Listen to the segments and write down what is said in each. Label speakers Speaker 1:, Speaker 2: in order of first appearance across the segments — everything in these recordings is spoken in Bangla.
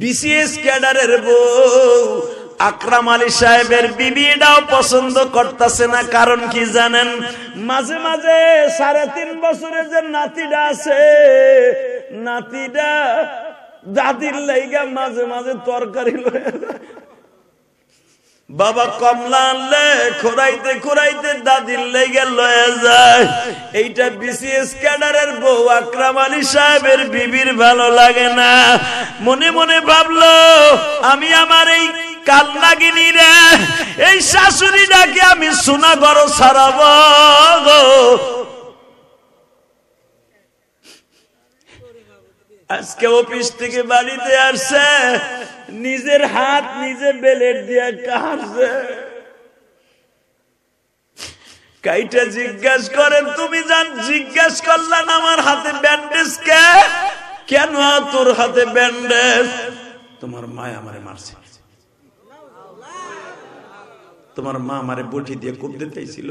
Speaker 1: বিসিএস ক্যাডারের বউ আকরাম আলী সাহেবের বিবিটাও পছন্দ করতেছে না কারণ কি জানেন মাঝে মাঝে সাড়ে তিন বছরের যে নাতিটা আছে নাতিটা দাদির লাইগা মাঝে মাঝে তরকারি লয়ে যায় বাবা কমলা আনলে খোরাইতে খোরাইতে দাদির লেগে লয়ে যায় এইটা বিসিএস ক্যাডারের বউ আকরাম আলী সাহেবের বিবির ভালো লাগে না মনে মনে ভাবলো আমি আমার এই কাল রে এই শাশুড়ি নাকি আমি সোনা গরো সারাবো আজকে অফিস থেকে বাড়িতে আসছে নিজের হাত নিজে বেলের দিয়ে কাটছে কাইটা জিজ্ঞাস করেন তুমি জান জিজ্ঞাস করলেন আমার হাতে ব্যান্ডেজ কে কেন তোর হাতে ব্যান্ডেজ তোমার মা আমারে মারছে তোমার মা আমারে বটি দিয়ে কুপ দিতে চাইছিল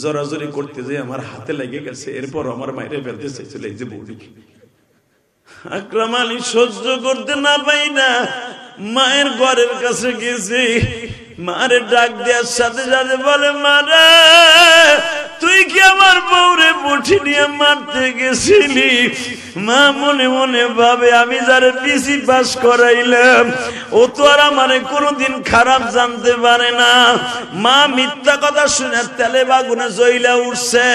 Speaker 1: জোরাজোরি করতে যে আমার হাতে লেগে গেছে এরপর আমার মায়ের ব্যান্ডেজ চাইছিল এই যে বটি আক্রম আলী সহ্য করতে না পাই না মায়ের ঘরের কাছে গেছি মার ডাক দেওয়ার সাথে সাথে বলে মারা তুই কি আমার বউরে মুঠি নিয়ে মারতে গেছিলি মা মনে মনে ভাবে আমি যারে পিসি পাস করাইলাম ও তো আর আমার কোনোদিন খারাপ জানতে পারে না মা মিথ্যা কথা শুনে তেলে বাগুনে জইলা উঠছে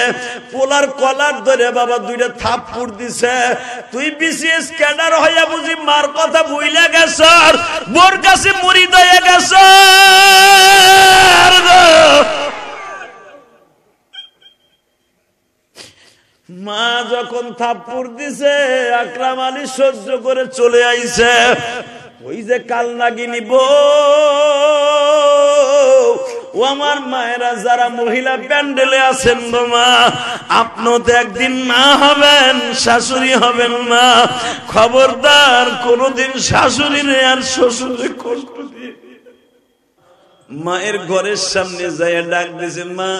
Speaker 1: পোলার কলার ধরে বাবা দুইটা থাপ্পুর দিছে তুই বিসিএস ক্যাডার হইয়া বুঝি মার কথা ভুইলা গেছর বোর কাছে মুড়ি দয়ে গেছর মা যখন থাপ্পুর দিছে আকরাম আলী সহ্য করে চলে আইছে ওই যে কাল নাগিনি ও আমার মায়েরা যারা মহিলা প্যান্ডেলে আছেন মা আপনিও তো একদিন মা হবেন শাশুড়ি হবেন মা খবরদার কোনোদিন শাশুড়ি আর শ্বশুরে কষ্ট দিয়ে মায়ের ঘরের সামনে যাইয়া ডাক দিছে মা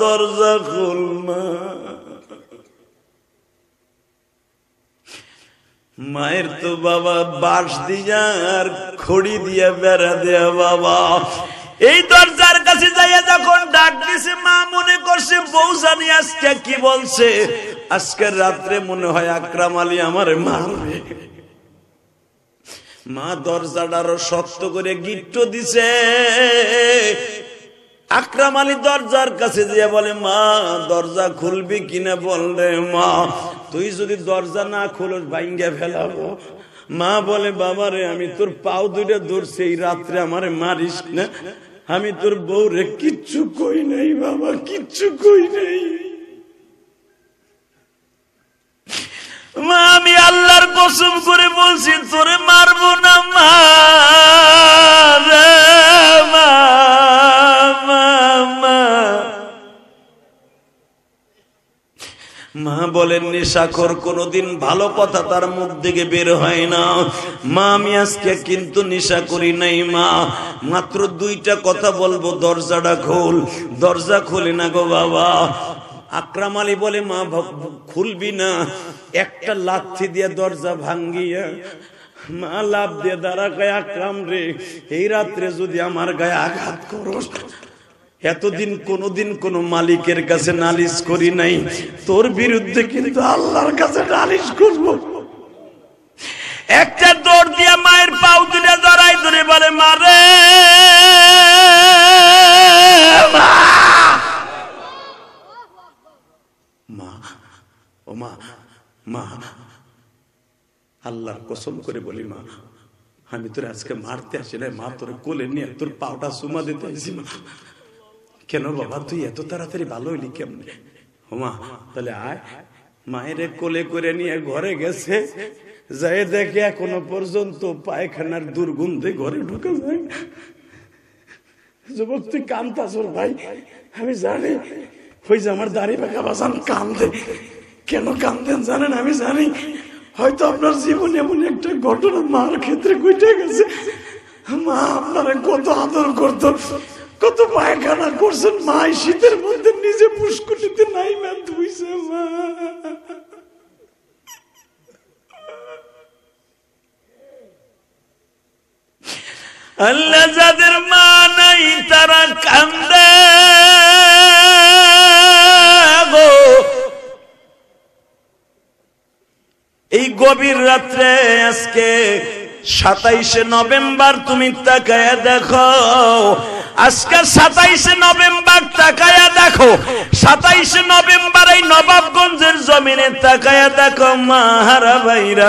Speaker 1: দরজা খুল মা মায়ের তো বাবা বাঁশ দিয়া আর খড়ি দিয়া বেড়া দেয়া বাবা এই দরজার কাছে যাইয়া যখন ডাক দিছে মা মনে করছে বউ জানি আজকে কি বলছে আজকে রাত্রে মনে হয় আকরাম আলী আমার মারবে মা দরজাটারও শক্ত করে গিট্ট দিছে আক্রাম আলী দরজার কাছে যে বলে মা দরজা খুলবি কিনা বললে মা তুই যদি দরজা না খুলোস ভাইঙ্গা ফেলাবো মা বলে বাবা রে আমি তোর পাও দুইটা ধরছি এই রাত্রে আমারে মারিস না আমি তোর বউ রে কিচ্ছু কই নাই বাবা কিচ্ছু কই নাই মা কসম করে বলছি তোরে মারবো না মা বলেন নিশাখর কোনদিন ভালো কথা তার মুখ থেকে বের হয় না মা আমি আজকে কিন্তু নিশা করি নাই মা মাত্র দুইটা কথা বলবো দরজাটা খোল দরজা খোলে না গো বাবা আক্রাম আলী বলে মা খুলবি না একটা লাথি দিয়ে দরজা ভাঙ্গিয়া মা লাভ দিয়ে দাঁড়া গায়ে আক্রাম রে এই রাত্রে যদি আমার গায়ে আঘাত করস এতদিন কোনোদিন কোন মালিকের কাছে নালিশ করি নাই তোর বিরুদ্ধে কিন্তু আল্লাহর কাছে নালিশ করবো একটা দৌড় দিয়ে মায়ের পাও দুটা দাঁড়াই ধরে বলে মারে মা মা মা আল্লাহর কসম করে বলি মা আমি তোর আজকে মারতে আসি না মা তোর কোলে নিয়ে তোর পাওটা সুমা দিতে আসি মা কেন বাবা তুই এত তাড়াতাড়ি ভালো হইলি কেমনে মা তাহলে আয় মায়ের কোলে করে নিয়ে ঘরে গেছে যাই দেখে এখনো পর্যন্ত পায়খানার দুর্গন্ধে ঘরে ঢুকে যায় যুবক তুই কান্তাস ভাই আমি জানি যে আমার দাড়ি বাঁকা বাসান কান্দে কেন কান্দেন জানেন আমি জানি হয়তো আপনার জীবন এমন একটা ঘটনা মার ক্ষেত্রে ঘটে গেছে মা আপনার কত আদর করত কত পায়খানা করছেন মা শীতের মধ্যে নিজে পুষ্কুটিতে নাই মা ধুইছে মা আল্লাহ যাদের মা নাই তারা কান্দে এই গভীর রাত্রে আজকে সাতাইশে নভেম্বর তুমি তাকায় দেখো আজকে সাতাইশে নভেম্বর তাকায়া দেখো সাতাইশে নভেম্বর এই নবাবগঞ্জের জমিনে তাকায়া দেখো মাহারা ভাইরা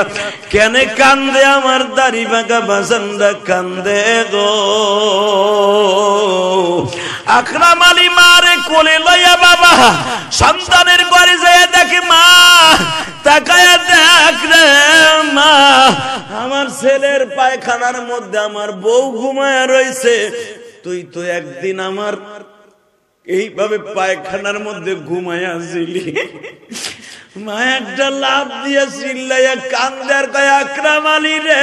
Speaker 1: কেন কান্দে আমার দাড়ি বাঁকা বাসন্দা কান্দে গো আকরাম আলী মারে কোলে লইয়া বাবা সন্তানের ঘরে যায় দেখে মা তাকায়া দেখ রে মা আমার ছেলের পায়খানার মধ্যে আমার বউ ঘুমায় রয়েছে তুই তো একদিন আমার এইভাবে পায়খানার মধ্যে ঘুমাইয়াছিলি মা একটা লাভ দিয়া চিল্লাইয়া কান্দার কয় রে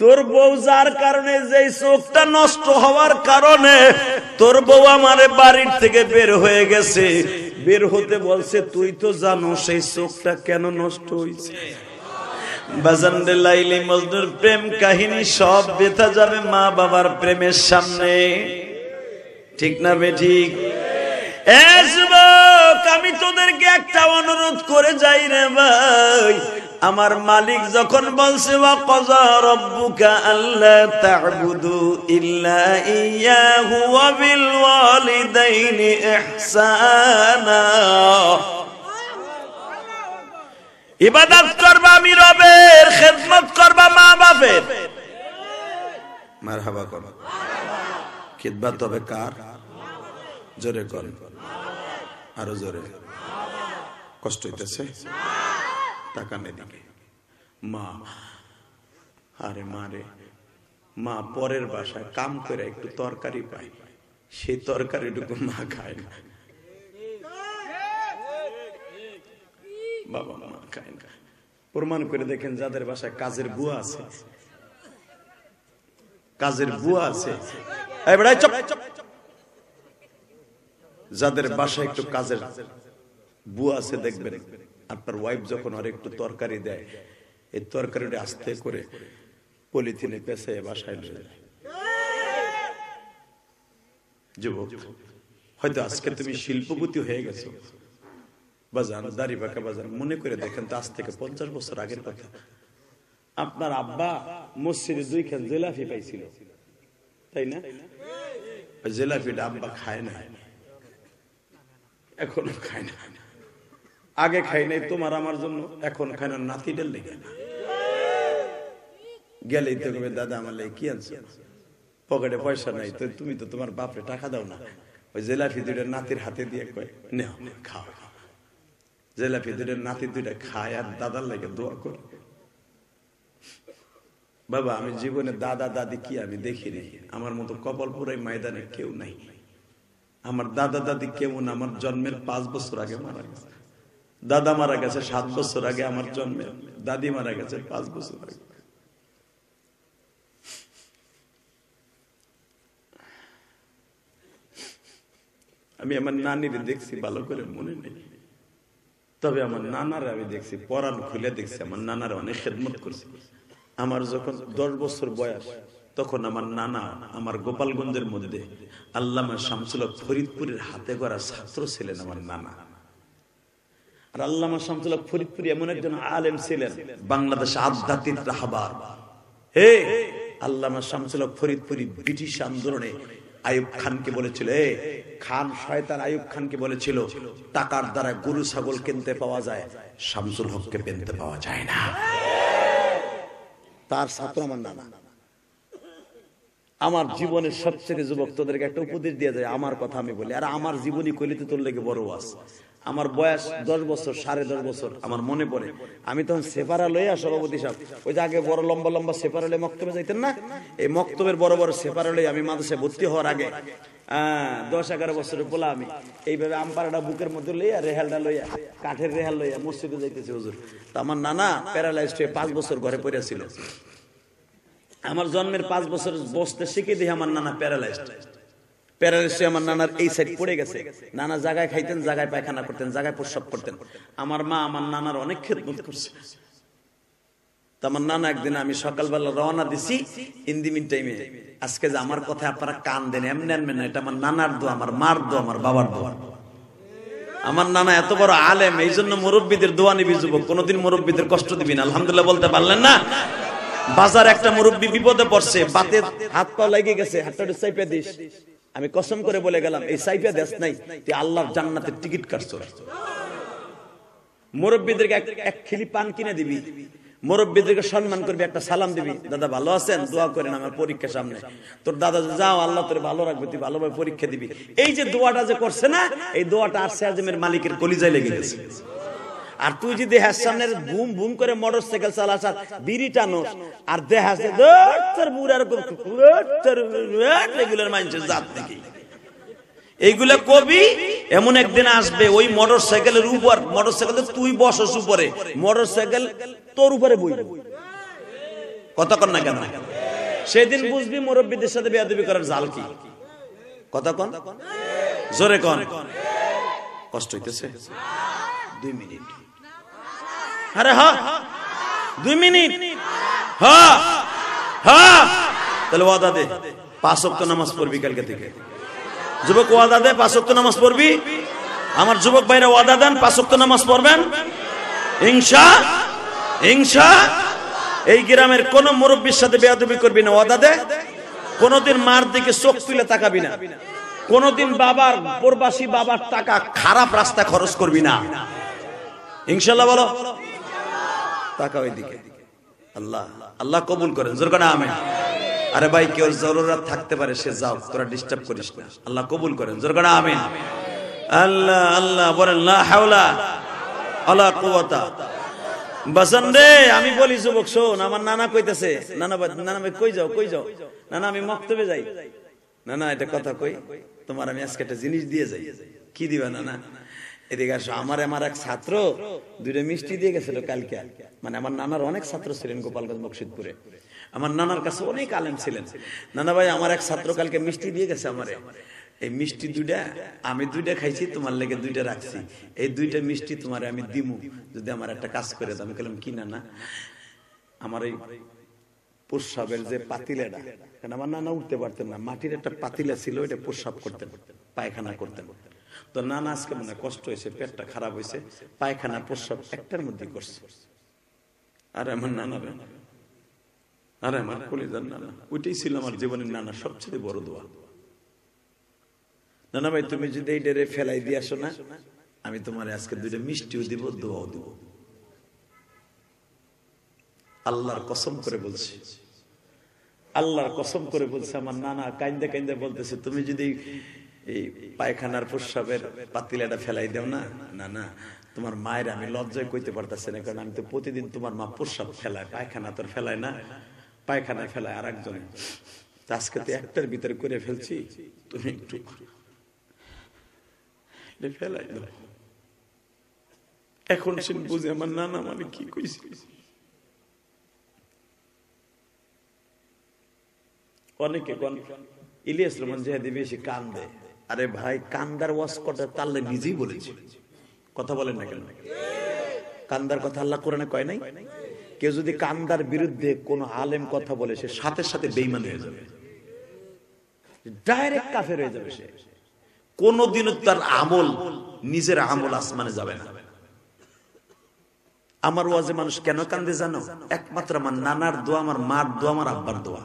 Speaker 1: তোর বউ যার কারণে যে চোখটা নষ্ট হওয়ার কারণে তোর বউ আমার বাড়ির থেকে বের হয়ে গেছে বের হতে বলছে তুই তো জানো সেই চোখটা কেন নষ্ট হয়েছে বাজানরে লাইলি মজনুর প্রেম কাহিনী সব বেথা যাবে মা বাবার প্রেমের সামনে ঠিক না বেঠিক আমি তোদেরকে একটা অনুরোধ করে যাই রে ভাই আমার মালিক যখন বলছে ইল্লা বিল ইবাদত করবা আমি রবের খেদমত করবা মা বাপের হাবা কর খিদমত হবে কার জোরে কর আরো জোরে কষ্ট হইতেছে না তাকান এদিকে মা আরে মা রে মা পরের বাসায় কাম করে একটু তরকারি তরকারিটুকু মা খায় না বাবা মা খায় না প্রমাণ করে দেখেন যাদের বাসায় কাজের বুয়া আছে কাজের বুয়া আছে যাদের বাসায় একটু কাজের বুয়া আছে দেখবেন আপনার ওয়াইফ যখন আর একটু তরকারি দেয় এই তরকারিটা আস্তে করে পলিথিনে পেঁচে বাসায় নিয়ে যায় যুবক হয়তো আজকে তুমি শিল্পপতি হয়ে গেছো বাজার দাড়ি বাঁকা বাজার মনে করে দেখেন তো আজ থেকে পঞ্চাশ বছর আগের কথা আপনার আব্বা মসজিদে দুইখান জেলাফি পাইছিল তাই না জেলাফিটা আব্বা খায় না এখনো খায় না আগে খাই নাই তোমার আমার জন্য এখন খাই না নাতি লেগে না গেলেই তো কবে দাদা আমার কি আনছে পকেটে পয়সা নাই তো তুমি তো তোমার বাপরে টাকা দাও না ওই জেলা দুইটা নাতির হাতে দিয়ে কয়ে খাও জেলা দুইটা নাতি দুইটা খায় আর দাদার লাগে দোয়া করে বাবা আমি জীবনে দাদা দাদি কি আমি দেখিনি আমার মতো কপালপুরাই ময়দানে কেউ নাই আমার দাদা দাদি কেমন আমার জন্মের পাঁচ বছর আগে মারা গেছে দাদা মারা গেছে সাত বছর আগে আমার জন্মে দাদি মারা গেছে পাঁচ বছর আগে আমি আমার নানির দেখছি ভালো করে মনে নেই তবে আমার নানারা আমি দেখছি পড়ান খুলে দেখছি আমার নানারা অনেক খেদমত করছে আমার যখন দশ বছর বয়স তখন আমার নানা আমার গোপালগঞ্জের মধ্যে আল্লামা শামসুল ফরিদপুরের হাতে করা ছাত্র ছিলেন আমার নানা আর আল্লামা শামসুল্লাহ ফরিদপুরি এমন একজন আলেম ছিলেন বাংলাদেশ আধ্যাত্মিক রাহাবার হে আল্লামা শামসুল্লাহ ফরিদপুরি ব্রিটিশ আন্দোলনে আয়ুব খানকে বলেছিল এ খান শয়তান আয়ুব খানকে বলেছিল টাকার দ্বারা গরু ছাগল কিনতে পাওয়া যায় শামসুল হককে পেনতে পাওয়া যায় না তার ছাত্র আমার নানা আমার জীবনের সবচেয়ে যুবক তোদেরকে একটা উপদেশ দিয়ে যায় আমার কথা আমি বলি আর আমার জীবনী কলিতে তোর লেগে বড় আছে আমার বয়স দশ বছর সাড়ে দশ বছর আমার মনে পড়ে আমি তখন সেপারা লইয়া সভাপতি সাহেব ওই যে আগে বড় লম্বা লম্বা সেপারা লয়ে মক্তবে যাইতেন না এই মক্তবের বড় বড় সেপারা লই আমি মাদ্রাসায় ভর্তি হওয়ার আগে দশ এগারো বছরের পোলা আমি এইভাবে আমপাড়াটা বুকের মধ্যে লইয়া রেহালটা লইয়া কাঠের রেহাল লইয়া মসজিদে যাইতেছি হুজুর তা আমার নানা প্যারালাইজড হয়ে পাঁচ বছর ঘরে পড়িয়াছিল আমার জন্মের পাঁচ বছর বসতে শিখে দিই আমার নানা প্যারালাইজড আমার নানা কথা আপনারা কান দেন এমনি আনবেন না এটা আমার নানার দো আমার মার দো আমার বাবার আমার নানা এত বড় আলেম এই জন্য মুরব্বীদের দোয়া নিবি যুবক কোনোদিন মুরব্বীদের কষ্ট দিবি না আলহামদুলিল্লাহ বলতে পারলেন না বাজার একটা মুরব্বী বিপদে পড়ছে বাতের হাত পা লেগে গেছে হাতটা চাইপে দিস আমি কসম করে বলে গেলাম এই সাইফিয়া দেশ নাই তুই আল্লাহ জান্নাতের টিকিট কাটছো মুরব্বীদেরকে এক খিলি পান কিনে দিবি মুরব্বীদেরকে সম্মান করবি একটা সালাম দিবি দাদা ভালো আছেন দোয়া করেন আমার পরীক্ষা সামনে তোর দাদা যাও আল্লাহ তোর ভালো রাখবে তুই ভালোভাবে পরীক্ষা দিবি এই যে দোয়াটা যে করছে না এই দোয়াটা আর সে মালিকের কলিজায় লেগে গেছে আর তুই যদি হ্যাঁ সামনে বুম বুম করে মোটর সাইকেল চালাস আর বিড়ি টানোস আর দেহাস তোর বুড়ার মানুষের জাত দেখি এইগুলা কবি এমন একদিন আসবে ওই মোটর সাইকেলের উপর মোটর সাইকেল তুই বসস উপরে মোটর সাইকেল তোর উপরে বই কতক্ষণ না কেন সেদিন বুঝবি মুরব্বীদের সাথে বেয়াদবি করার জাল কি কতক্ষণ জোরে কন কষ্ট হইতেছে দুই মিনিট আরে হ দুই মিনিট হ হ তাহলে ওয়াদা দে পাঁচ অক্ত নামাজ পড়বি কালকে থেকে যুবক ওয়াদা দে পাঁচ অক্ত নামাজ পড়বি আমার যুবক ভাইরা ওয়াদা দেন পাঁচ অক্ত নামাজ পড়বেন হিংসা হিংসা এই গ্রামের কোন মুরব্বীর সাথে বেয়াদবি করবি না ওয়াদা দে কোনদিন মার দিকে চোখ তুলে তাকাবি না কোনদিন বাবার প্রবাসী বাবার টাকা খারাপ রাস্তা খরচ করবি না ইনশাল্লাহ বলো তাকা ওইদিকে আল্লাহ আল্লাহ কবুল করেন জোর করে আমি আরে ভাই কেউ জরুরাত থাকতে পারে সে যাও তোরা ডিস্টার্ব করিস না আল্লাহ কবুল করেন জোর করে আমি আল্লাহ আল্লাহ বলেন লা হাওলা আলা কুওয়াতা বাসান রে আমি বলি যুবক শোন আমার নানা কইতেছে নানা নানা ভাই কই যাও কই যাও নানা আমি মক্তবে যাই না না এটা কথা কই তোমার আমি আজকে একটা জিনিস দিয়ে যাই কি দিবা নানা এদিকে আমার আমার এক ছাত্র দুইটা মিষ্টি দিয়ে কালকে মানে আমার নানার অনেক ছাত্র ছিলেন আমার নানার কাছে অনেক ছিলেন নানা ভাই আমার এক ছাত্র কালকে মিষ্টি দিয়ে গেছে এই মিষ্টি দুইটা আমি দুইটা খাইছি তোমার লেগে দুইটা রাখছি এই দুইটা মিষ্টি তোমার আমি দিমু যদি আমার একটা কাজ করে দাও আমি কালাম কি না আমার এই প্রসাবের যে পাতিলাটা আমার নানা উঠতে পারতেন না মাটির একটা পাতিলা ছিল এটা প্রস্রাব করতেন পায়খানা করতেন তো নানা আজকে মনে কষ্ট হয়েছে পেটটা খারাপ হয়েছে পায়খানা প্রস্রাব একটার মধ্যে করছে আর আমার নানা আর আমার কলিজার নানা ওইটাই ছিল আমার জীবনের নানা সবচেয়ে বড় দোয়া নানা ভাই তুমি যদি এই ডেরে ফেলাই দিয়ে আসো না আমি তোমার আজকে দুইটা মিষ্টিও দিব দোয়াও দিব আল্লাহর কসম করে বলছি আল্লাহর কসম করে বলছে আমার নানা কাইন্দে কাইন্দে বলতেছে তুমি যদি এই পায়খানার প্রস্রাবের পাতিলাটা ফেলাই দেও না না না তোমার মায়ের আমি লজ্জায় কইতে পারতাছি না কারণ আমি তো প্রতিদিন তোমার মা প্রস্রাব ফেলায় পায়খানা তোর ফেলায় না পায়খানা ফেলায় আর একজন আজকে তো একটার ভিতরে করে ফেলছি তুমি একটু ফেলাই দাও এখন সে বুঝে আমার নানা মানে কি কইছি অনেকে ইলিয়াস রহমান জেহাদি বেশি কান দেয় আরে ভাই কান্দার ওয়াশ করতে তাহলে নিজেই বলেছি কথা বলেন না কেন কান্দার কথা আল্লাহ কোরআনে কয় নাই কেউ যদি কান্দার বিরুদ্ধে কোন আলেম কথা বলে সে সাথে সাথে বেইমান হয়ে যাবে ডাইরেক্ট কাফের হয়ে যাবে সে কোনদিনও তার আমল নিজের আমল আসমানে যাবে না আমার ওয়াজে মানুষ কেন কান্দে জানো একমাত্র আমার নানার দোয়া আমার মার দোয়া আমার আব্বার দোয়া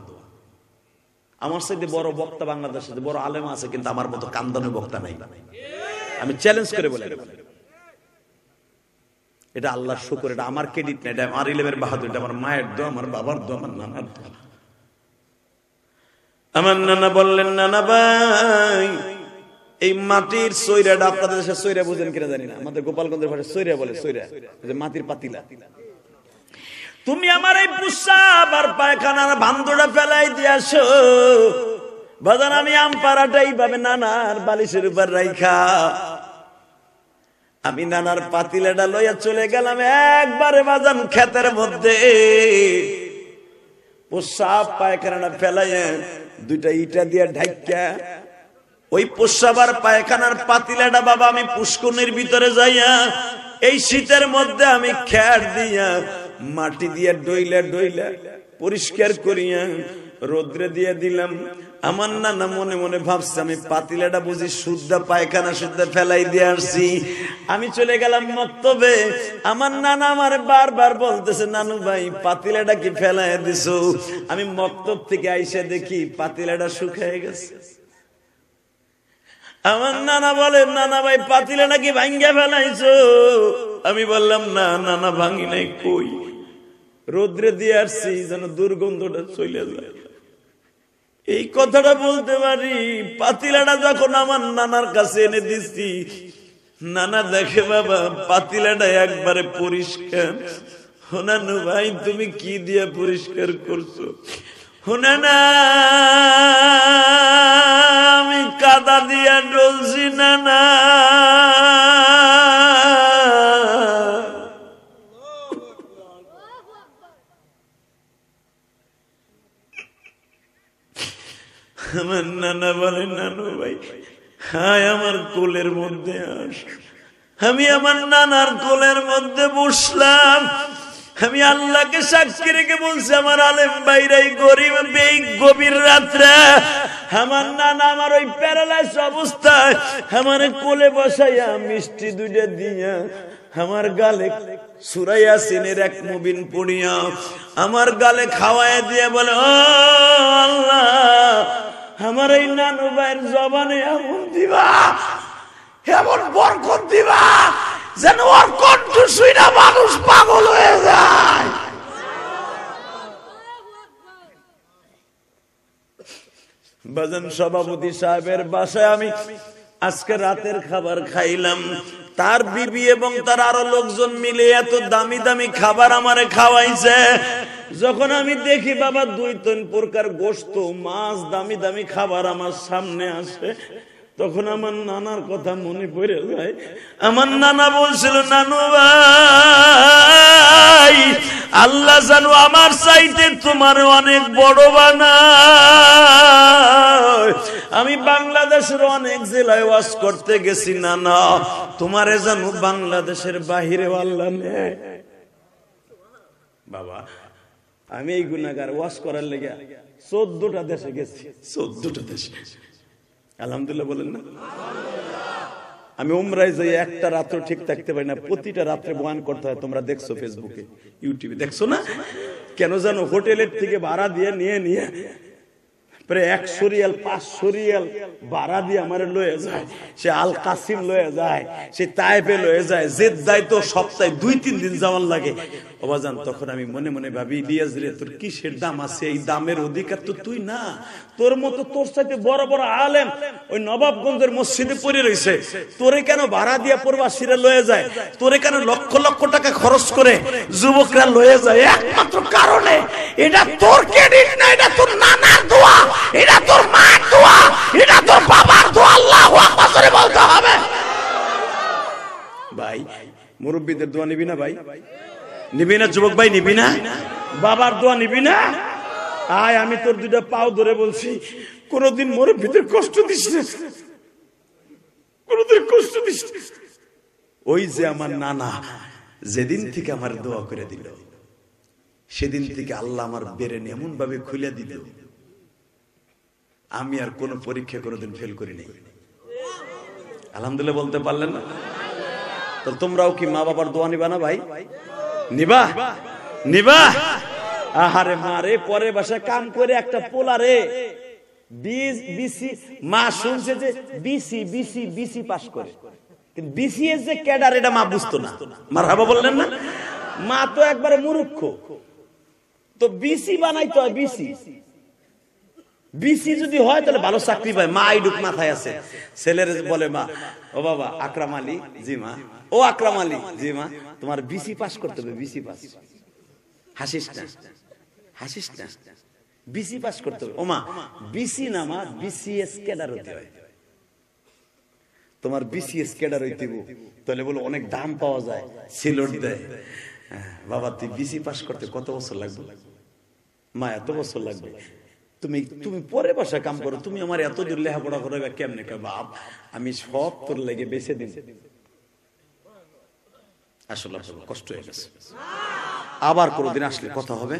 Speaker 1: আমার সাথে বড় বক্তা বাংলাদেশে বড় আলেম আছে কিন্তু আমার মতো কান্দানো বক্তা নাই আমি চ্যালেঞ্জ করে বলে এটা আল্লাহ শুকুর এটা আমার ক্রেডিট না এটা আমার ইলেমের বাহাদুর এটা আমার মায়ের দো আমার বাবার দো আমার নানার দো আমার নানা বললেন নানা ভাই এই মাটির সৈরাটা আপনাদের দেশে সৈরা বুঝেন কিনা জানি না আমাদের গোপালগঞ্জের ভাষা সৈরা বলে সৈরা মাটির পাতিলা তুমি আমার এই পুষাব আর পায়খানার ভান্দোড়া ফেলাই দিয়েছ বাজার আমি আম পাড়াটাই পাবে নানার বালিশের উপর রাইখা আমি নানার পাতিলাটা লইয়া চলে গেলাম একবারে বাজান খেতের মধ্যে পোষাব পায়খানাটা ফেলাইয়া দুইটা ইটা দিয়া ঢাইকা ওই পোষাবার পায়খানার পাতিলাটা বাবা আমি পুষ্কনের ভিতরে যাইয়া এই শীতের মধ্যে আমি খ্যাট দিয়া মাটি দিয়ে ডইলা ডইলা পরিষ্কার করিয়া রোদ্রে দিয়ে দিলাম আমার নানা মনে মনে ভাবছে আমি পাতিলাটা বুঝি শুদ্ধা পায়খানা শুদ্ধা ফেলাই দিয়ে আসছি আমি চলে গেলাম মক্তবে আমার নানা আমার বারবার বলতেছে নানু ভাই পাতিলাটা কি ফেলাই দিস আমি মক্তব থেকে আইসা দেখি পাতিলাটা শুকিয়ে গেছে আমার নানা বলে নানা ভাই পাতিলাটা কি ভাঙ্গিয়া ফেলাইছো আমি বললাম না নানা ভাঙি নাই কই রোদ্রে দিয়ে আসছি যেন দুর্গন্ধটা চলে যায় এই কথাটা বলতে পারি পাতিলাটা যখন আমার নানার কাছে এনে দিচ্ছি নানা দেখে বাবা পাতিলাটা একবারে পরিষ্কার হোনানু ভাই তুমি কি দিয়ে পরিষ্কার করছো হোনানা আমি আমার নানার কোলের মধ্যে বসলাম আমি আল্লাহকে সাক্ষী রেখে বলছি আমার আলেম বাইরাই গরিব এই গভীর রাত্রে আমার নানা আমার ওই প্যারালাইস অবস্থায় আমার কোলে বসাইয়া মিষ্টি দুইটা দিয়া আমার গালে সুরাইয়া আসিনের এক মুবিন পুনিয়া আমার গালে খাওয়ায় দিয়ে বলে ও আল্লাহ আমার এই নানু ভাইয়ের জবানে এমন দিবা এমন বরকত দিবা যেন ওর কণ্ঠ শুইনা মানুষ পাগল হয়ে যায় বাজান সভাপতি সাহেবের বাসায় আমি আজকে রাতের খাবার খাইলাম তার বিবি এবং তার আরো লোকজন মিলে এত দামি দামি খাবার আমারে খাওয়াইছে যখন আমি দেখি বাবা দুই তিন প্রকার গোস্ত মাছ দামি দামি খাবার আমার সামনে আসে তখন আমার নানার কথা মনে পড়ে যায় আমার নানা বলছিল নানু ভাই আল্লাহ জানু আমার সাইতে তোমার অনেক বড় বানা আমি বাংলাদেশের অনেক জেলায় ওয়াশ করতে গেছি নানা তোমারে জানো বাংলাদেশের বাহিরে আল্লাহ বাবা আমি এই গুণাগার ওয়াশ করার লেগে চোদ্দটা দেশে গেছি চোদ্দটা দেশে আলহামদুল্লাহ বলেন না আমি ওমরাই যাই একটা রাত্র ঠিক থাকতে পারি না প্রতিটা রাত্রে বয়ান করতে হয় তোমরা দেখছো ফেসবুকে ইউটিউবে দেখছো না কেন জানো হোটেলের থেকে ভাড়া দিয়ে নিয়ে নিয়ে প্রায় দিয়ে লয়ে যায় সে আল কাসিম লয়ে যায় সে লয়ে যায় তো সপ্তাহে দুই তিন দিন যাওয়ার লাগে অবাজান তখন আমি মনে মনে ভাবি ইলিয়াস রে তোর কিসের দাম আছে এই দামের অধিকার তো তুই না তোর মতো তোর সাথে বড় বড় আলেম ওই নবাবগঞ্জের মসজিদে পড়ে রয়েছে তোরে কেন ভাড়া দিয়ে প্রবাসীরা লয়ে যায় তোরে কেন লক্ষ লক্ষ টাকা খরচ করে যুবকরা লয়ে যায় একমাত্র কারণে এটা তোর ক্রেডিট না এটা তোর নানার দোয়া এটা তোর মার দোয়া এটা তোর বাবার দোয়া আল্লাহ আকবার বলতে হবে ভাই মুরব্বীদের দোয়া নিবি না ভাই নিবি না যুবক ভাই নিবি না বাবার দোয়া নিবি না আয় আমি তোর দুটা পাও ধরে বলছি কোনদিন মোর ভিতরে কষ্ট দিস কোনদিন কষ্ট দিস ওই যে আমার নানা যেদিন থেকে আমার দোয়া করে দিল সেদিন থেকে আল্লাহ আমার বেড়ে এমন ভাবে খুলে দিল আমি আর কোন পরীক্ষা কোনোদিন ফেল করি নাই আলহামদুলিল্লাহ বলতে পারলেন না তো তোমরাও কি মা বাবার দোয়া নিবা না ভাই নিবা নিবা আহারে হারে পরে বাসা কাম করে একটা পোলারে বিসি মা শুনছে যে বিসি বিসি বিসি পাস করে বিসিএস যে ক্যাডার এটা মা বুঝতো না মার হাবা বললেন না মা তো একবারে মুরুক্ষ তো বিসি বানাইতে হয় বিসি বিসি যদি হয় তাহলে ভালো চাকরি পায় মা আইডুক মাথায় আছে ছেলের বলে মা ও বাবা আকরাম আলী জি মা ও আকরাম আলী জি মা তোমার বিসি পাস করতে হবে বিসি পাস হাসিস না হাসিস না বিসি পাস করতে হবে ও মা বিসি না মা বিসিএস কেডার হতে হয় তোমার বিসিএস কেডার হইতে তাহলে বলো অনেক দাম পাওয়া যায় সিলট দেয় হ্যাঁ, বাবা তুই বিসি পাস করতে কত বছর লাগবে মা এত বছর লাগবে তুমি তুমি পরে বসা কাম করো তুমি আমার এত দূর লেখাপড়া করো কেমনে কে বাপ আমি সব তোর লেগে বেছে দিন আসলে আপনার কষ্ট হয়ে গেছে আবার কোনোদিন আসলে কথা হবে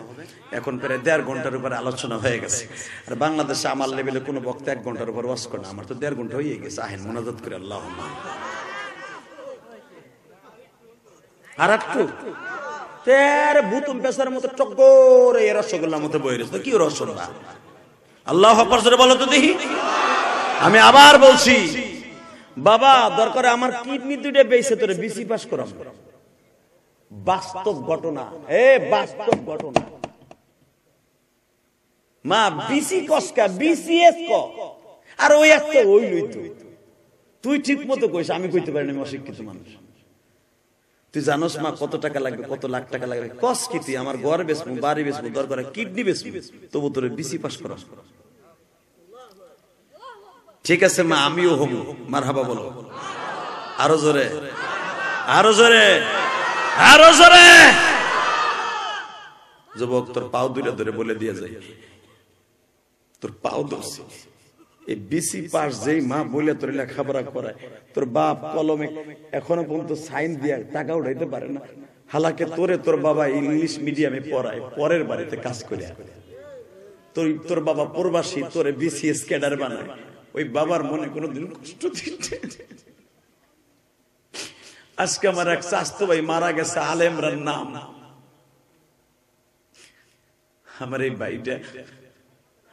Speaker 1: এখন প্রায় দেড় ঘন্টার উপরে আলোচনা হয়ে গেছে আর বাংলাদেশে আমার লেভেলে কোনো বক্তা এক ঘন্টার উপর ওয়াজ করে না আমার তো দেড় ঘন্টা হয়ে গেছে আহেন মোনাজাত করে আল্লাহ আর একটু তের ভূতুম পেশার মতো টক্কর এই রসগোল্লার মতো বই রয়েছে কি রসগোল্লা আল্লাহ আকবার বলো তো দেখি আমি আবার বলছি বাবা দরকার আমার কিডনি দুইটা বেঁচে তোরে বিসি পাস করাম বাস্তব ঘটনা এ বাস্তব ঘটনা মা বিসি কসকা বিসিএস ক আর ওই একটা ওই লই তুই তুই ঠিক মতো কইস আমি কইতে পারিনি আমি অশিক্ষিত মানুষ তুই জানোস মা কত টাকা লাগবে কত লাখ টাকা লাগবে কস কি তুই আমার ঘর বেসবো বাড়ি বেসবো দরকার কিডনি বেসবো তবু তোর বিসি পাস করা ঠিক আছে মা আমিও হব মার হাবা বলো আরো জোরে আরো জোরে আরো জোরে যুবক তোর পাও দুইটা ধরে বলে দিয়ে যায় তোর পাও ধরছি তোর হালাকে তোরে তোর বাবা ইংলিশ মিডিয়ামে পড়ায় পরের বাড়িতে কাজ করে তোর তোর বাবা প্রবাসী তোরে বিসিএস ক্যাডার বানায় ওই বাবার মনে দিন কষ্ট দিচ্ছে আজকে আমার এক স্বাস্থ্য ভাই মারা গেছে আলেমরার নাম আমার এই বাড়িটা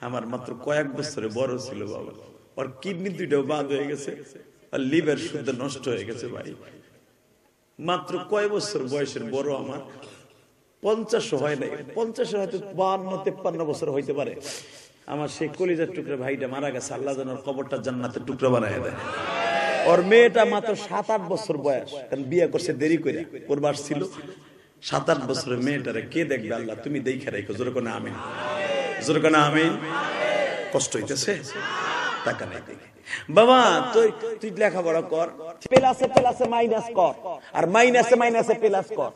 Speaker 1: আমার মাত্র কয়েক বছরে বড় ছিল বাবা ওর কিডনি দুইটাও বাদ হয়ে গেছে আর লিভার শুদ্ধ নষ্ট হয়ে গেছে ভাই মাত্র কয় বছর বয়সের বড় আমার পঞ্চাশ হয় নাই পঞ্চাশ হয়তো বান্ন তেপ্পান্ন বছর হইতে পারে আমার সেই কলিজার টুকরা ভাইটা মারা গেছে আল্লাহ জানার কবরটা জান্নাতের টুকরা বানাই দেয় ওর মেয়েটা মাত্র সাত আট বছর বয়স কারণ বিয়ে করছে দেরি করে করবার ছিল সাত আট বছরের মেয়েটারে কে দেখবে আল্লাহ তুমি দেখে রেখো যেরকম আমি কষ্ট হইতেছে বাবা তুই মাইনাস কর আর প্লাস কর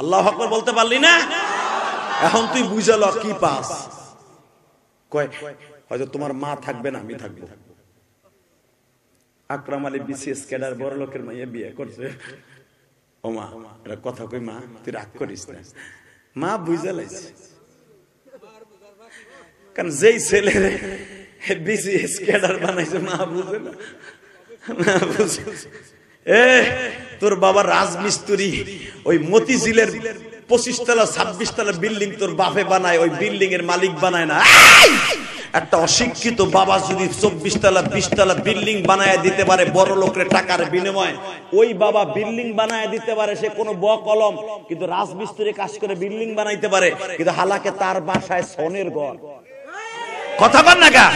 Speaker 1: আল্লাহ বলতে পারলি না এখন তুই বুঝাল কি পাস কয় হয়তো তোমার মা থাকবে না আমি থাকবো আকরাম আলী বিশেষ ক্যাডার বড় লোকের মাইয়া বিয়ে করছে ও মা এটা কথা কই মা তুই রাগ করিস না মা বুঝা লাইছে কারণ যেই ছেলের বিসিএস ক্যাডার বানাইছে মা বুঝে না এ তোর বাবা রাজমিস্ত্রি ওই মতিঝিলের পঁচিশ তলা ছাব্বিশ তলা বিল্ডিং তোর বাপে বানায় ওই বিল্ডিং এর মালিক বানায় না একটা অশিক্ষিত বাবা যদি চব্বিশ তলা বিশ তলা বিল্ডিং বানায় দিতে পারে বড় লোকের টাকার বিনিময়ে ওই বাবা বিল্ডিং বানায় দিতে পারে সে কোনো ব কলম কিন্তু রাজমিস্ত্রি কাজ করে বিল্ডিং বানাইতে পারে কিন্তু হালাকে তার বাসায় সনের ঘর কথা বল না গা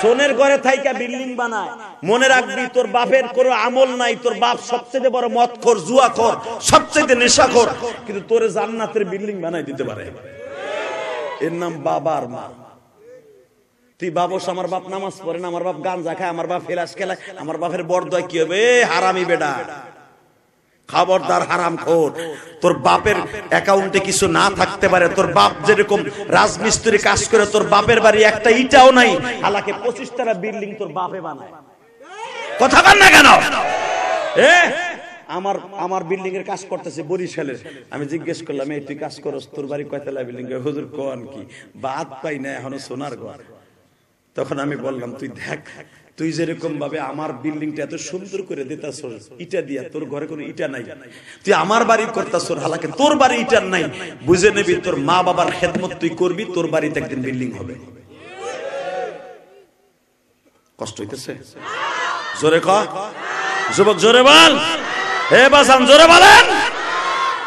Speaker 1: সোনের ঘরে থাইকা বিল্ডিং বানায় মনে রাখবি তোর বাপের কোনো আমল নাই তোর বাপ সবচেয়ে বড় মদখোর জুয়াখোর সবচেয়ে নেশাখোর কিন্তু তোরে জান্নাতের বিল্ডিং বানাই দিতে পারে এর নাম বাবার মা তুই বাবস আমার বাপ নামাজ পড়ে না আমার বাপ গান খায় আমার বাপ ফেলাস খেলায় আমার বাপের বড় দয় কি হবে হারামি বেডা খাবারদার হারাম খোর তোর বাপের অ্যাকাউন্টে কিছু না থাকতে পারে তোর বাপ যেরকম রাজমিস্ত্রি কাজ করে তোর বাপের বাড়ি একটা ইটাও নাই হালাকে পঁচিশ তারা বিল্ডিং তোর বাপে বানায় কথা বান না কেন আমার আমার বিল্ডিং এর কাজ করতেছে বরিশালের আমি জিজ্ঞেস করলাম এই তুই কাজ করস তোর বাড়ি কয়তলা বিল্ডিং হুজুর কোন কি বাদ পাই না এখনো সোনার ঘর তখন আমি বললাম তুই দেখ তুই যেরকম ভাবে আমার বিল্ডিংটা এত সুন্দর করে দিতাস ইটা দিয়া তোর ঘরে কোনো ইটা নাই তুই আমার বাড়ি করতাস হালাকে তোর বাড়ি ইটার নাই বুঝে নেবি তোর মা বাবার খেদমত তুই করবি তোর বাড়িতে একদিন বিল্ডিং হবে কষ্ট হইতেছে জোরে ক জোরে বল হে বাসান জোরে বলেন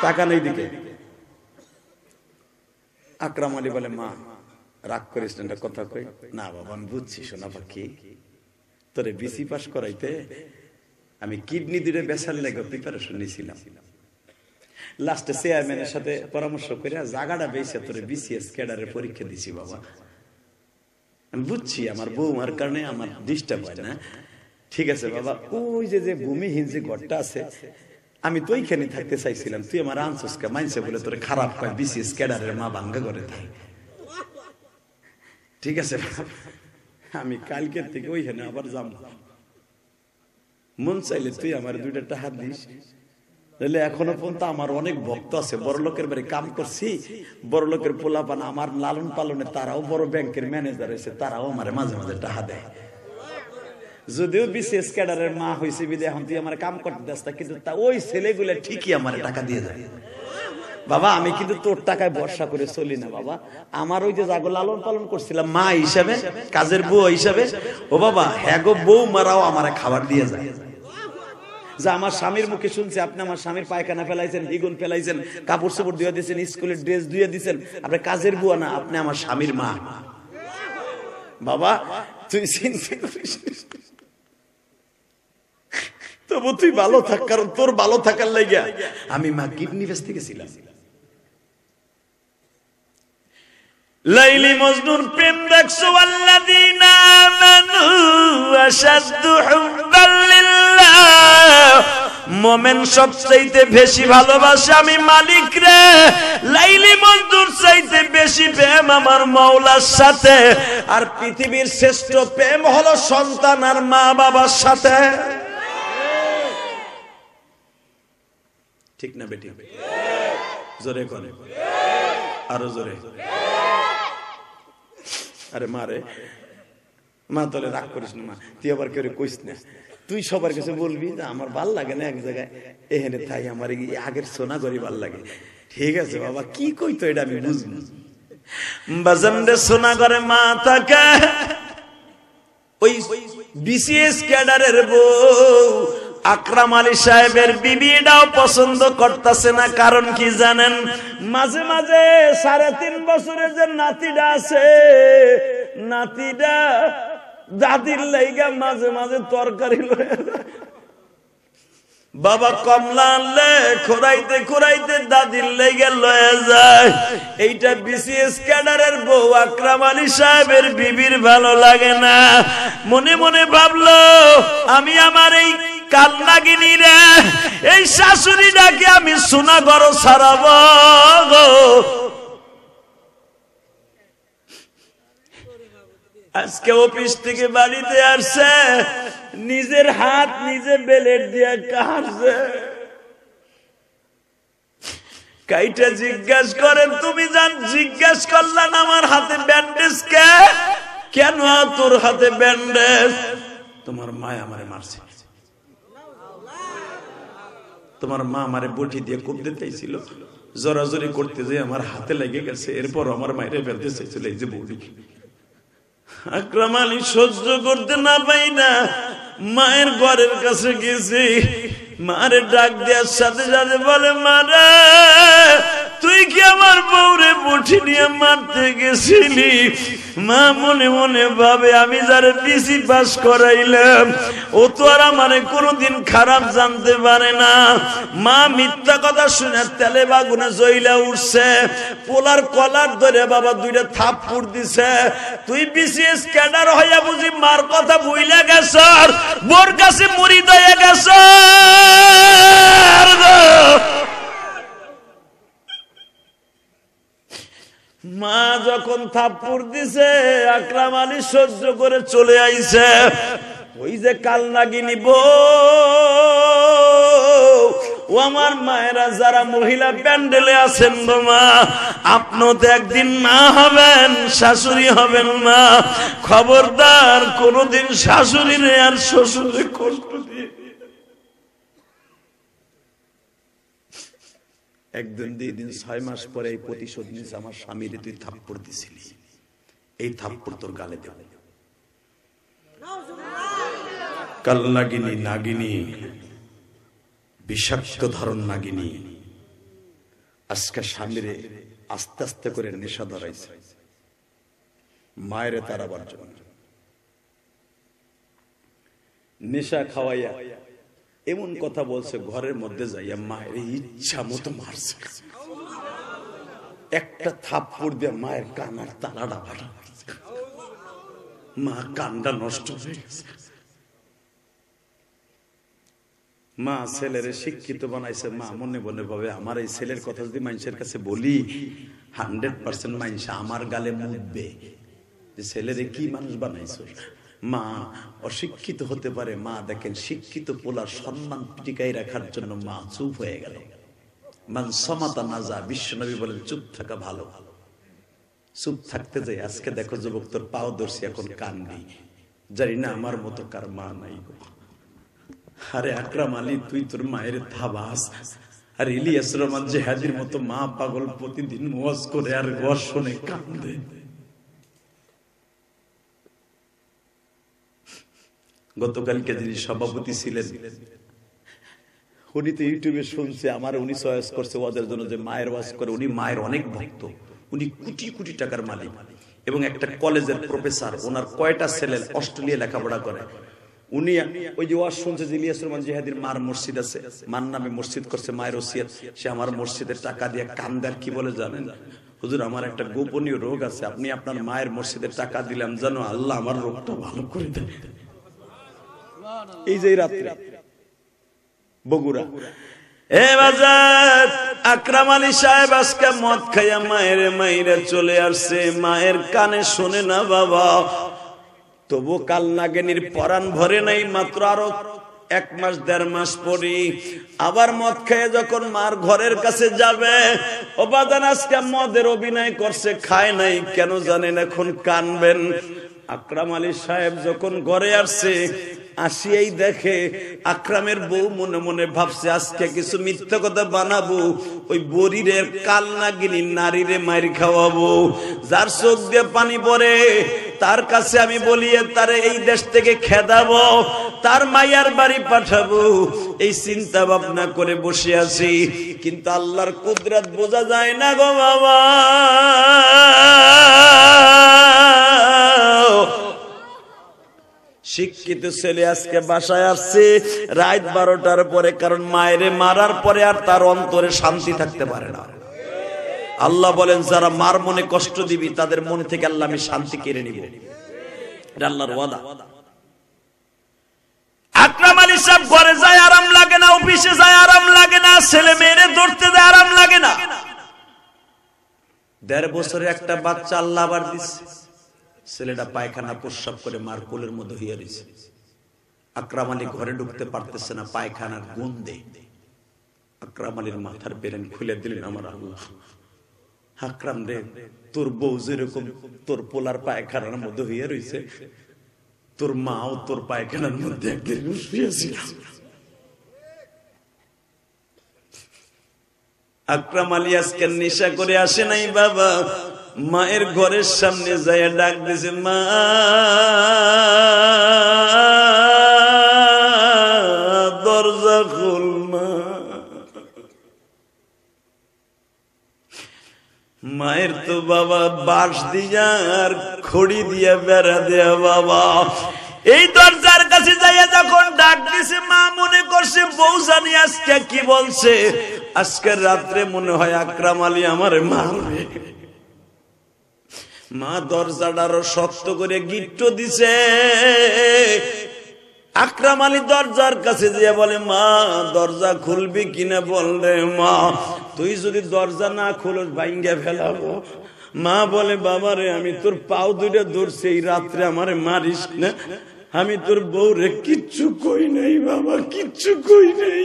Speaker 1: টাকা নেই দিকে আকরাম আলী বলে মা রাগ করিস না কথা কই না বাবা আমি বুঝছি শোনা পাখি তোরে বিসি পাস করাইতে আমি কিডনি দুটো বেসার লেগে প্রিপারেশন নিয়েছিলাম লাস্টে চেয়ারম্যানের সাথে পরামর্শ করে জাগাটা বেসে তোরে বিসিএস ক্যাডারে পরীক্ষা দিছি বাবা আমি বুঝছি আমার বৌমার কারণে আমার ডিস্টার্ব হয় না ঠিক আছে বাবা ওই যে যে ভূমিহীন যে ঘরটা আছে আমি তো ওইখানে থাকতে চাইছিলাম তুই আমার আনসোসকে মাইনসে বলে তোর খারাপ হয় বিসিএস ক্যাডারের মা ভাঙ্গা করে থাকে ঠিক আছে আমি কালকের থেকে ওইখানে আবার যাব মন চাইলে তুই আমার দুইটা টাকা দিস তাহলে এখনো পর্যন্ত আমার অনেক ভক্ত আছে বড় লোকের বাড়ি কাম করছি বড় লোকের পোলাপান আমার লালন পালনে তারাও বড় ব্যাংকের ম্যানেজার হয়েছে তারাও আমার মাঝে মাঝে টাকা দেয় যদিও বিশেষ ক্যাডারের মা হয়েছে বিদে এখন তুই আমার কাম করতে আসতা কিন্তু তা ওই ছেলেগুলো ঠিকই আমার টাকা দিয়ে যায় বাবা আমি কিন্তু তোর টাকায় বর্ষা করে চলি না বাবা আমার ওই যে জাগো লালন পালন করছিলাম মা হিসাবে কাজের বউ হিসাবে ও বাবা হ্যাগো বউ মারাও আমার খাবার দিয়ে যায় যা আমার স্বামীর মুখে শুনছি আপনি আমার স্বামীর পায়খানা ফেলাইছেন হিগুন ফেলাইছেন কাপড় চোপড় দিয়ে দিয়েছেন স্কুলের ড্রেস ধুয়ে দিয়েছেন আপনি কাজের বুয়া না আপনি আমার স্বামীর মা বাবা তুই তবু তুই ভালো থাক কারণ তোর ভালো থাকার লাগিয়া আমি মা কিডনি থেকে গেছিলাম লাইলি মজনুর প্রেম দেখছো আল্লাযীনা আমানু আশাদ্দু হুব্বাল লিল্লাহ মোমেন সবচাইতে বেশি ভালোবাসে আমি মালিক রে লাইলি মজদুর চাইতে বেশি প্রেম আমার মৌলার সাথে আর পৃথিবীর শ্রেষ্ঠ প্রেম হলো সন্তান আর মা বাবার সাথে ঠিক না বেটি জোরে করে আরো জোরে আরে মারে মা তোলে রাগ করিস না মা তুই আবার কেউ কইস না তুই সবার কাছে বলবি যে আমার ভাল লাগে না এক জায়গায় এখানে তাই আমার আগের সোনা করি ভাল লাগে ঠিক আছে বাবা কি কইতো এটা আমি বুঝবো বাজানরে সোনা মা তাকে ওই বিশেষ ক্যাডারের বউ আকরাম আলী সাহেবের বিবিটাও পছন্দ করতেছে না কারণ কি জানেন মাঝে মাঝে সাড়ে তিন বছরের যে নাতিটা আছে নাতিটা দাদির লাইগা মাঝে মাঝে তরকারি বাবা কমলা আনলে খোরাইতে খোরাইতে দাদির লেগে লয়ে যায় এইটা বিসিএস ক্যাডারের বউ আকরাম আলী সাহেবের বিবির ভালো লাগে না মনে মনে ভাবলো আমি আমার এই রে এই আমি সারাব আজকে অফিস থেকে বাড়িতে আসছে নিজের হাত নিজে বেলেট দিয়ে কাটছে কাইটা জিজ্ঞাস করেন তুমি যান জিজ্ঞাস করলেন আমার হাতে ব্যান্ডেজ কে কেন তোর হাতে ব্যান্ডেজ তোমার মায় আমারে মারছে তোমার মা আমার বটি দিয়ে কূপ দিতে চাইছিল জরাজরি করতে যে আমার হাতে লেগে গেছে এরপর আমার মায়ের ফেলতে চাইছিল এই যে বৌদি আকরাম আলী সহ্য করতে না পাই না মায়ের ঘরের কাছে গেছি মারে ডাক দেওয়ার সাথে সাথে বলে মারা তুই কি আমার বউরে মুঠি নিয়ে মারতে গেছিলি মা মনে মনে ভাবে আমি যারে পিসি পাস করাইলাম ও তো আর আমার কোনোদিন খারাপ জানতে পারে না মা মিথ্যা কথা শুনে তেলে বাগুনে জইলা উঠছে পোলার কলার ধরে বাবা দুইটা থাপ্পুর দিছে তুই বিসিএস ক্যাডার হইয়া বুঝি মার কথা বুঝলে গেছ বোর কাছে মুড়ি দিয়ে গেছ মা যখন থাপ্পুর দিছে আক্রাম আলী সহ্য করে চলে আইছে ওই যে কাল নাগিনি ও আমার মায়েরা যারা মহিলা প্যান্ডেলে আছেন গো মা আপনিও তো একদিন মা হবেন শাশুড়ি হবেন মা খবরদার কোনোদিন শাশুড়ি নেই আর শ্বশুরে কষ্ট একদিন দুই দিন ছয় মাস পরে এই প্রতিশোধ নিয়েছে আমার স্বামীর তুই থাপ্পড় দিছিলি এই থাপ্পড় তোর গালে দেবে কাল নাগিনী নাগিনী বিষাক্ত ধরন নাগিনী আজকে স্বামীরে আস্তে আস্তে করে নেশা ধরাইছে মায়ের তারাবার জন্য নেশা খাওয়াইয়া এমন কথা বলছে ঘরের মধ্যে যাইয়া মায়ের ইচ্ছা মতো মারছে একটা থাপ দিয়ে মায়ের কানার তালাটা ভাড়া মা কানটা নষ্ট হয়ে গেছে মা ছেলের শিক্ষিত বানাইছে মা মনে মনে ভাবে আমার এই ছেলের কথা যদি মানুষের কাছে বলি হান্ড্রেড পার্সেন্ট মানুষ আমার গালে মুখবে যে ছেলেরে কি মানুষ বানাইছো মা অশিক্ষিত হতে পারে মা দেখেন শিক্ষিত পোলার সম্মান টিকাই রাখার জন্য মা চুপ হয়ে গেল মান সমাতা না যা বিশ্বনবী বলেন চুপ থাকা ভালো চুপ থাকতে যাই আজকে দেখো যুবক তোর পাও দর্শি এখন কান নেই জানি না আমার মতো কার মা নাই গো আরে আকরাম আলী তুই তোর মায়ের থাবাস আর ইলিয়াস রহমান জেহাদির মতো মা পাগল প্রতিদিন মজ করে আর গর্ষণে কান দেয় গতকালকে যিনি সভাপতি ছিলেন উনি তো ইউটিউবে শুনছে আমার উনি চয়েস করছে ওদের জন্য যে মায়ের ওয়াজ করে উনি মায়ের অনেক ভক্ত উনি কোটি কোটি টাকার মালিক এবং একটা কলেজের প্রফেসর ওনার কয়টা ছেলে অস্ট্রেলিয়া লেখাপড়া করে উনি ওই যে ওয়াজ শুনছে যে ইলিয়াস রহমান জিহাদির মার মসজিদ আছে মার নামে মসজিদ করছে মায়ের ওসিয়াত সে আমার মসজিদের টাকা দিয়ে কান্দার কি বলে জানেন হুজুর আমার একটা গোপনীয় রোগ আছে আপনি আপনার মায়ের মসজিদের টাকা দিলাম জানো আল্লাহ আমার রোগটা ভালো করে দেন এই যে রাত্রে বগুড়া এ বাজার আলী সাহেব আজকে মদ খাইয়া মায়ের চলে আসছে মায়ের কানে শোনে না বাবা তবু কাল নাগেনির পরাণ ভরে নাই মাত্র আরো এক মাস দেড় মাস আবার মদ খেয়ে যখন মার ঘরের কাছে যাবে ও বাদান আজকে মদের অভিনয় করছে খায় নাই কেন জানেন এখন কানবেন আকরাম আলী সাহেব যখন ঘরে আসছে আসিয়াই দেখে আক্রামের বউ মনে মনে ভাবছে আজকে কিছু মিথ্যা কথা বানাবো ওই বরিরের কাল নাগিনী নারীরে মারি খাওয়াবো যার চোখ দিয়ে পানি পরে তার কাছে আমি বলিয়ে তার এই দেশ থেকে খেদাবো তার মায়ার বাড়ি পাঠাবো এই চিন্তা ভাবনা করে বসে আছি কিন্তু আল্লাহর কুদরাত বোঝা যায় না গো বাবা শিক্ষিত ছেলে আজকে বাসায় আসছে রাত বারোটার পরে কারণ মায়েরে মারার পরে আর তার অন্তরে শান্তি থাকতে পারে না আল্লাহ বলেন যারা মার মনে কষ্ট দিবি তাদের মনে থেকে আল্লাহ আমি শান্তি কেড়ে নিব আল্লাহর ওয়াদা ঘরে যায় আরাম লাগে না অফিসে যায় আরাম লাগে না ছেলে যায় আরাম লাগে না দেড় বছরে একটা বাচ্চা আল্লাহ আবার দিচ্ছে ছেলেটা পায়খানা প্রস্রাব করে মার কোলের মধ্যে হইয়া রয়েছে আকরাম আলী ঘরে ঢুকতে পারতেছে না পায়খানার গন্ধে আকরাম আলীর মাথার বেরেন খুলে দিলেন আমার আল্লাহ আকরাম রে তোর বউ যেরকম তোর পোলার পায়খানার মধ্যে হইয়া রয়েছে তোর মাও তোর পায়খানার মধ্যে একদিন শুয়েছিল আকরাম আলী আজকে নেশা করে আসে নাই বাবা মায়ের ঘরের সামনে যাইয়া ডাক দিছে মা দরজা খুল মায়ের তো বাবা বাস দিয়া আর খড়ি দিয়া বেড়া দেয়া বাবা এই দরজার কাছে যাইয়া যখন ডাক দিছে মা মনে করছে বউ জানি আজকে কি বলছে আজকে রাত্রে মনে হয় আক্রাম আলী আমার মা মা দরজাটারও শক্ত করে গিট্ট দিছে আক্রাম আলী দরজার কাছে যে বলে মা দরজা খুলবি কিনা বললে মা তুই যদি দরজা না খুলোস ভাইঙ্গা ফেলাবো মা বলে বাবারে আমি তোর পাও দুইটা ধরছি এই রাত্রে আমারে মারিস না আমি তোর বউরে কিচ্ছু কই নাই বাবা কিচ্ছু কই নাই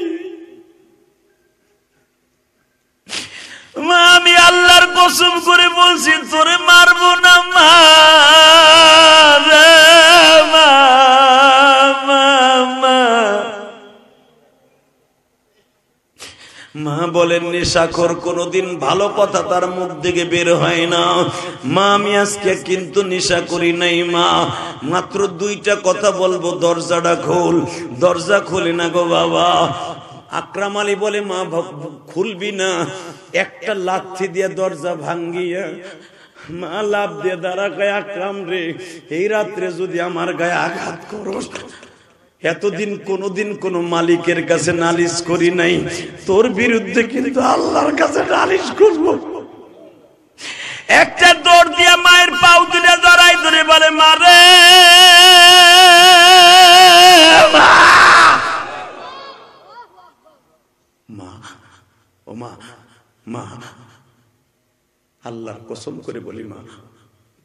Speaker 1: মা আমি আল্লাহর কসম করে বলছি তোরে মারবো না মা মা বলেন নিশাখর কোনদিন ভালো কথা তার মুখ থেকে বের হয় না মা আমি আজকে কিন্তু নিশা করি নাই মা মাত্র দুইটা কথা বলবো দরজাটা খোল দরজা খোলে না গো বাবা আক্রাম আলী বলে মা খুলবি না একটা লাথি দিয়ে দরজা ভাঙ্গিয়া মা লাভ দিয়ে দাঁড়া গায়ে আক্রাম রে এই রাত্রে যদি আমার গায়ে আঘাত করস এতদিন কোনোদিন কোন মালিকের কাছে নালিশ করি নাই তোর বিরুদ্ধে কিন্তু আল্লাহর কাছে নালিশ করব একটা দৌড় দিয়ে মায়ের পাউ তুলে দাঁড়াই ধরে বলে মারে মা ও মা মা আল্লাহর কসম করে বলি মা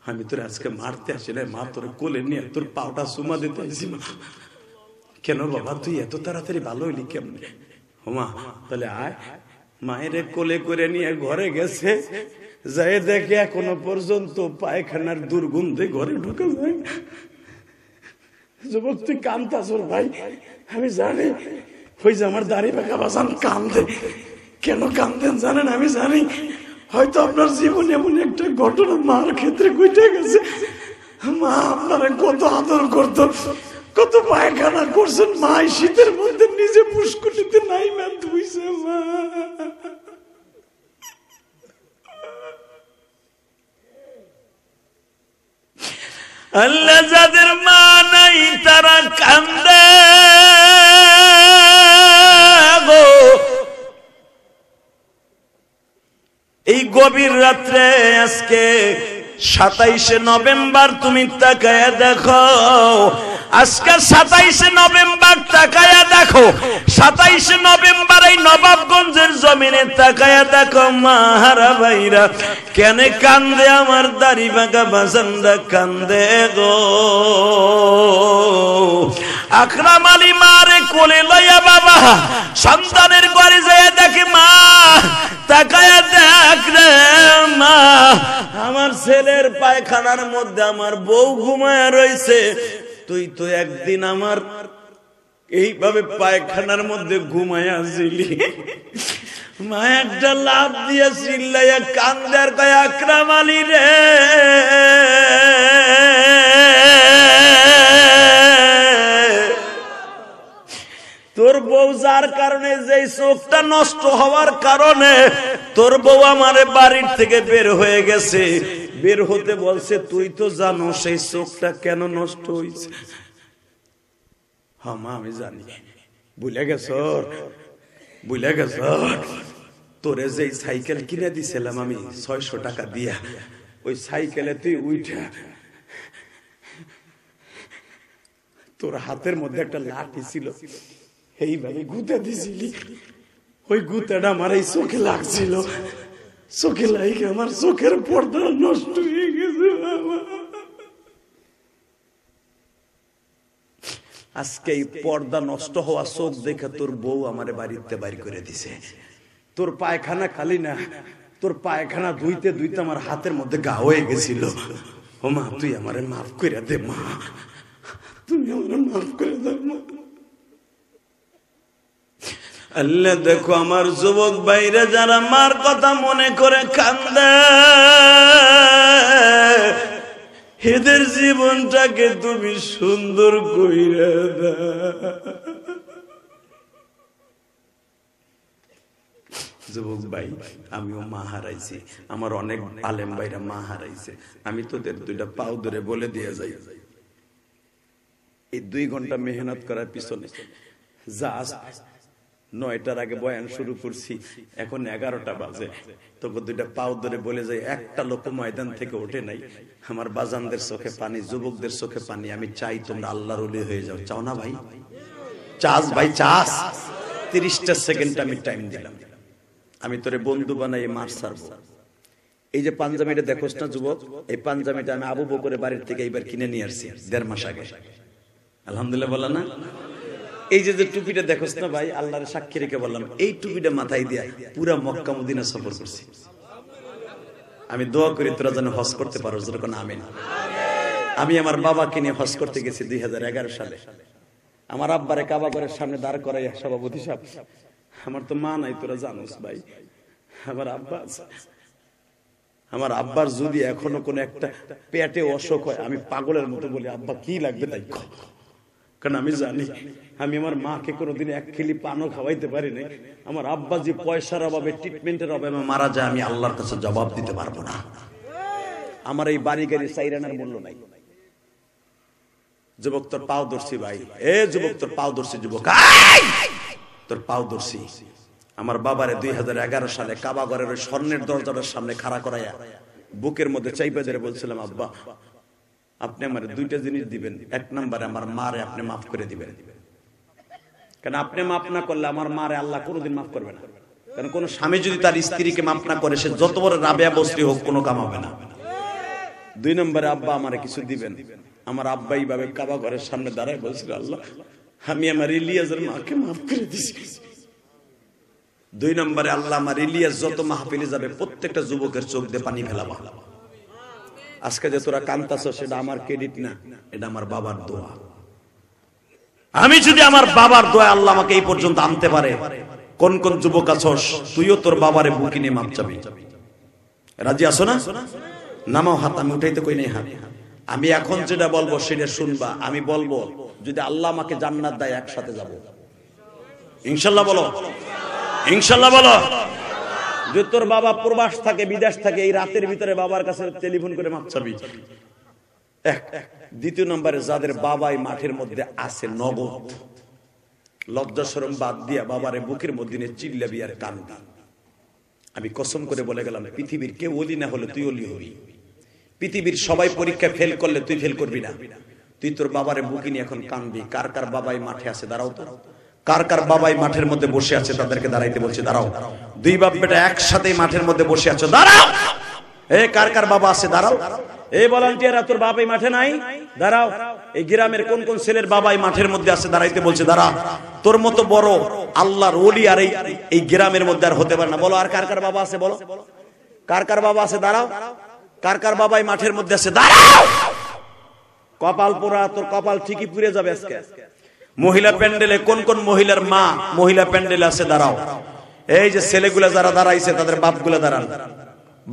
Speaker 1: আমি তোর আজকে মারতে আসি না মা তোর কোলে নিয়ে তোর পাওটা সুমা দিতে আসি মা কেন বাবা তুই এত তাড়াতাড়ি ভালো হইলি কেমনে ও মা তাহলে আয় মায়ের কোলে করে নিয়ে ঘরে গেছে যাই দেখে এখনো পর্যন্ত পায়খানার দুর্গন্ধে ঘরে ঢুকে যায় যুবক তুই কান্দাস ভাই আমি জানি ওই যে আমার দাড়ি পাকা বাসান কান্দে কেন কান্দেন জানেন আমি জানি হয়তো আপনার জীবন এমন একটা ঘটনা মার ক্ষেত্রে ঘটে গেছে মা আপনারা কত আদর করতো কত পায়খানা করছেন মা শীতের মধ্যে নিজে পুষ্কুটিতে নাই ম্যাম ধুইছে মা আল্লাহ যাদের মা নাই তারা কান্দে এই গভীর রাত্রে আজকে সাতাইশে নভেম্বর তুমি তাকায় দেখো আজকে সাতাইশে নভেম্বর তাকায়া দেখো সাতাইশে নভেম্বর এই নবাবগঞ্জের জমিনে তাকায়া দেখো মাহারা ভাইরা কেন কান্দে আমার দাড়ি বাঁকা বাসান্দা কান্দে গো আকরাম আলী মারে কোলে লইয়া বাবা সন্তানের ঘরে যায় দেখে মা তাকায়া দেখ মা আমার ছেলের পায়খানার মধ্যে আমার বউ ঘুমায় রয়েছে তুই তো একদিন আমার এইভাবে পায়খানার মধ্যে ঘুমায়া ছিলি মা একটা লাভ দিয়া চিল্লাইয়া কান্দার কয় আকরাম রে তোর বউ যার কারণে যে চোখটা নষ্ট হওয়ার কারণে তোর বউ আমার বাড়ির থেকে বের হয়ে গেছে বের হতে বলছে তুই তো জানো সেই চোখটা কেন নষ্ট হয়েছে হামা হ্যাঁ আমি জানি বুঝলে গেছ বুঝলে গেছ তোরে যে সাইকেল কিনে দিছিলাম আমি ছয়শ টাকা দিয়া ওই সাইকেলে তুই উইঠা তোর হাতের মধ্যে একটা লাঠি ছিল এইভাবে গুঁতে দিছিলি ওই গুতেটা আমার এই চোখে লাগছিল চোখে লাইক আমার চোখের পর্দা নষ্ট হয়ে গেছে আজকে এই পর্দা নষ্ট হওয়া চোখ দেখে তোর বউ আমার বাড়িতে বাড়ি করে দিছে তোর পায়খানা খালি না তোর পায়খানা ধুইতে ধুইতে আমার হাতের মধ্যে গা হয়ে গেছিল ও মা তুই আমারে মাফ করে দে মা তুমি আমারে মাফ করে দে মা দেখো আমার যুবক বাইরে যারা মার কথা মনে করে কান্দে হেদের জীবনটাকে তুমি সুন্দর কইরা যুবক ভাই আমিও মা হারাইছি আমার অনেক আলেম ভাইরা মা হারাইছে আমি তোদের দুইটা পাও ধরে বলে দিয়ে যাই এই দুই ঘন্টা মেহনত করার পিছনে যা নয়টার আগে বয়ান শুরু করছি এখন এগারোটা বাজে তোকে দুইটা পাও ধরে বলে যে একটা লোক ময়দান থেকে ওঠে নাই আমার বাজানদের চোখে পানি যুবকদের চোখে পানি আমি চাই তোমরা আল্লাহর উলি হয়ে যাও চাও না ভাই চাস ভাই চাস তিরিশটা সেকেন্ড আমি টাইম দিলাম আমি তোরে বন্ধু বানাই মার সারবো এই যে পাঞ্জাবিটা দেখোস না যুবক এই পাঞ্জাবিটা আমি আবু করে বাড়ির থেকে এইবার কিনে নিয়ে আসছি দেড় মাস আগে আলহামদুলিল্লাহ বলা না এই যে টুপিটা দেখো না ভাই আল্লাহর সাক্ষী রেখে বললাম এই টুপিটা মাথায় দিয়ে পুরো মক্কা মদিনা সফর করছি আমি দোয়া করি তোরা যেন হস করতে পারো যেরকম আমি না আমি আমার বাবাকে নিয়ে হস করতে গেছি দুই সালে আমার আব্বারে কাবা করে সামনে দাঁড় করাই সভাপতি সাহেব আমার তো মা নাই তোরা জানোস ভাই আমার আব্বা আমার আব্বার যদি এখনো কোনো একটা পেটে অসুখ হয় আমি পাগলের মতো বলি আব্বা কি লাগবে তাই কারণ আমি জানি আমি আমার মাকে কোনোদিন এক খিলি পানও খাওয়াইতে পারি নাই আমার আব্বা যে পয়সার অভাবে ট্রিটমেন্টের অভাবে মারা যায় আমি আল্লাহর কাছে জবাব দিতে পারবো না আমার এই বাড়ি গাড়ি সাইরানার মূল্য নাই যুবক তোর পাও দর্শি ভাই এ যুবক তোর পাও দর্শি যুবক তোর পাও দর্শি আমার বাবারে দুই সালে কাবাগরের স্বর্ণের দরজাটার সামনে খাড়া করাইয়া বুকের মধ্যে চাইপা ধরে বলছিলাম আব্বা আপনি আমার দুইটা জিনিস দিবেন এক নম্বরে আমার মারে আপনি মাফ করে দিবেন কেন আপনি মাফ না করলে আমার মারে আল্লাহ কোনোদিন মাফ করবে না কারণ কোন স্বামী যদি তার স্ত্রীকে মাফ না করে সে যত বড় রাবেয়া বস্তি হোক কোনো কাম হবে না দুই নম্বরে আব্বা আমার কিছু দিবেন আমার আব্বা এইভাবে কাবা ঘরের সামনে দাঁড়ায় বলছিল আল্লাহ আমি আমার ইলিয়াজের মাকে মাফ করে দিছি দুই নম্বরে আল্লাহ আমার ইলিয়াজ যত মাহফিলে যাবে প্রত্যেকটা যুবকের চোখ দিয়ে পানি ফেলা ভালো আজকে যে তোরা কান্তাস সেটা আমার ক্রেডিট না এটা আমার বাবার দোয়া আমি যদি আমার বাবার দোয়া আল্লাহ আমাকে এই পর্যন্ত আনতে পারে কোন কোন যুবক আছস তুইও তোর বাবারে বুকি নিয়ে মাপ যাবি রাজি আছো না নামাও হাত আমি উঠাইতে কই নাই হাত আমি এখন যেটা বলবো সেটা শুনবা আমি বলবো যদি আল্লাহ আমাকে জান্নাত দেয় একসাথে যাব ইনশাল্লাহ বলো ইনশাল্লাহ বলো যে তোর বাবা প্রবাস থাকে বিদেশ থাকে এই রাতের ভিতরে বাবার কাছে টেলিফোন করে মাপ চাবি দ্বিতীয় নম্বরে যাদের বাবাই মাঠের মধ্যে আছে নগদ লজ্জা সরম বাদ দিয়া বাবারে বুকের মধ্যে চিল্লা বিয়ার কান আমি কসম করে বলে গেলাম পৃথিবীর কেউ অলি না হলে তুই অলি হবি পৃথিবীর সবাই পরীক্ষা ফেল করলে তুই ফেল করবি না তুই তোর বাবারে বুকি নিয়ে এখন কানবি কার কার বাবাই মাঠে আছে দাঁড়াও তো কার কার বাবাই মাঠের মধ্যে বসে আছে তাদেরকে দাঁড়াইতে বলছে দাঁড়াও দুই বাপ বেটা একসাথে মাঠের মধ্যে বসে আছো দাঁড়াও এ কার কার বাবা আছে দাঁড়াও এই ভলান্টিয়াররা তোর বাবাই মাঠে নাই দাঁড়াও এই গ্রামের কোন কোন ছেলের বাবাই মাঠের মধ্যে আছে দাঁড়াইতে বলছে দাঁড়া তোর মতো বড় আল্লাহর ওলি আর এই গ্রামের মধ্যে আর হতে পারে না বলো আর কার কার বাবা আছে বলো কার কার বাবা আছে দাঁড়াও কার কার বাবাই মাঠের মধ্যে আছে দাঁড়াও কপাল পোড়া তোর কপাল ঠিকই পুড়ে যাবে আজকে মহিলা প্যান্ডেলে কোন কোন মহিলার মা মহিলা প্যান্ডেলে আছে দাঁড়াও এই যে ছেলেগুলা যারা দাঁড়াইছে তাদের বাপগুলা দাঁড়ান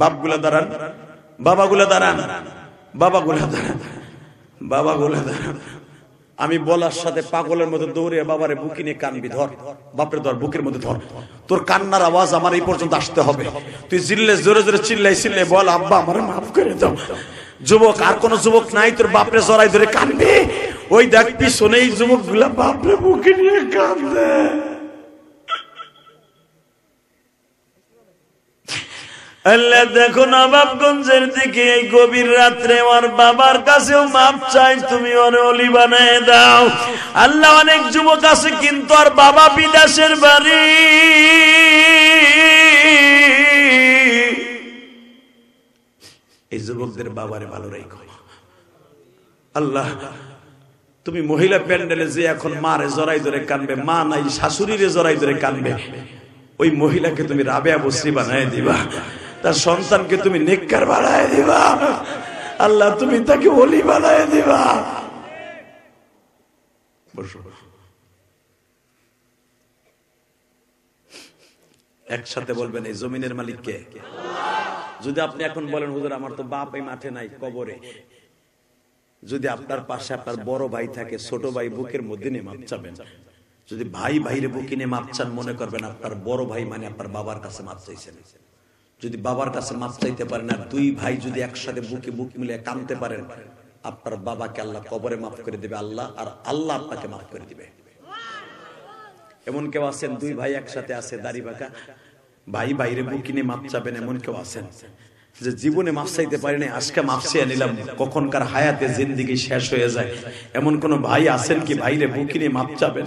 Speaker 1: বাপগুলা দাঁড়ান বাবাগুলা দাঁড়ান বাবাগুলা দাঁড়ান বাবাগুলা দাঁড়ান আমি বলার সাথে পাগলের মধ্যে দৌড়ে বাবারে বুকি নিয়ে কানবি ধর বাপরে ধর বুকের মধ্যে ধর তোর কান্নার আওয়াজ আমার এই পর্যন্ত আসতে হবে তুই জিল্লে জোরে জোরে চিল্লাই চিল্লে বল আব্বা আমার মাফ করে দাও যুবক আর কোন যুবক নাই তোর বাপরে জড়াই ধরে কানবি ওই দেখ শোনে এই যুবক গুলা বাপরে বুকে নিয়ে কাঁদে দিকে এই গভীর রাত্রে আমার বাবার কাছেও মাপ চাই তুমি অলি বানায় দাও আল্লাহ অনেক যুবক আছে কিন্তু আর বাবা বিদেশের বাড়ি এই যুবকদের বাবারে ভালো রেখো আল্লাহ তুমি মহিলা প্যান্ডেলে যে এখন মা রে জরাই ধরে কানবে মা নাই শাশুড়ি রে জরাই ধরে কানবে ওই মহিলাকে তুমি রাবেয়া বশ্রী বানায় দিবা তার সন্তানকে তুমি নেককার বানায় দিবা আল্লাহ তুমি তাকে ওলি বানায় দিবা একসাথে বলবেন এই জমিনের মালিককে যদি আপনি এখন বলেন হুজুর আমার তো বাপ এই মাঠে নাই কবরে যদি আপনার পাশে আপনার বড় ভাই থাকে ছোট ভাই বুকের মধ্যে নেমে চাবেন যদি ভাই ভাইরে বুকে নিয়ে মাপ চান মনে করবেন আপনার বড় ভাই মানে আপনার বাবার কাছে মাপ চাইছেন যদি বাবার কাছে মাপ চাইতে পারেন আর দুই ভাই যদি একসাথে বুকে বুক মিলে কানতে পারেন আপনার বাবাকে আল্লাহ কবরে মাফ করে দেবে আল্লাহ আর আল্লাহ আপনাকে মাফ করে দিবে এমন কেউ আছেন দুই ভাই একসাথে আছে দাড়ি বাঁকা ভাই ভাইরে বুকিনে মাপ চাবেন এমন কেউ আছেন যে জীবনে মাফ চাইতে পারি নাই আজকে মাফ চেয়ে নিলাম কখনকার হায়াতে জিন্দিগি শেষ হয়ে যায় এমন কোন ভাই আছেন কি ভাইরে বুকি নিয়ে মাপ চাবে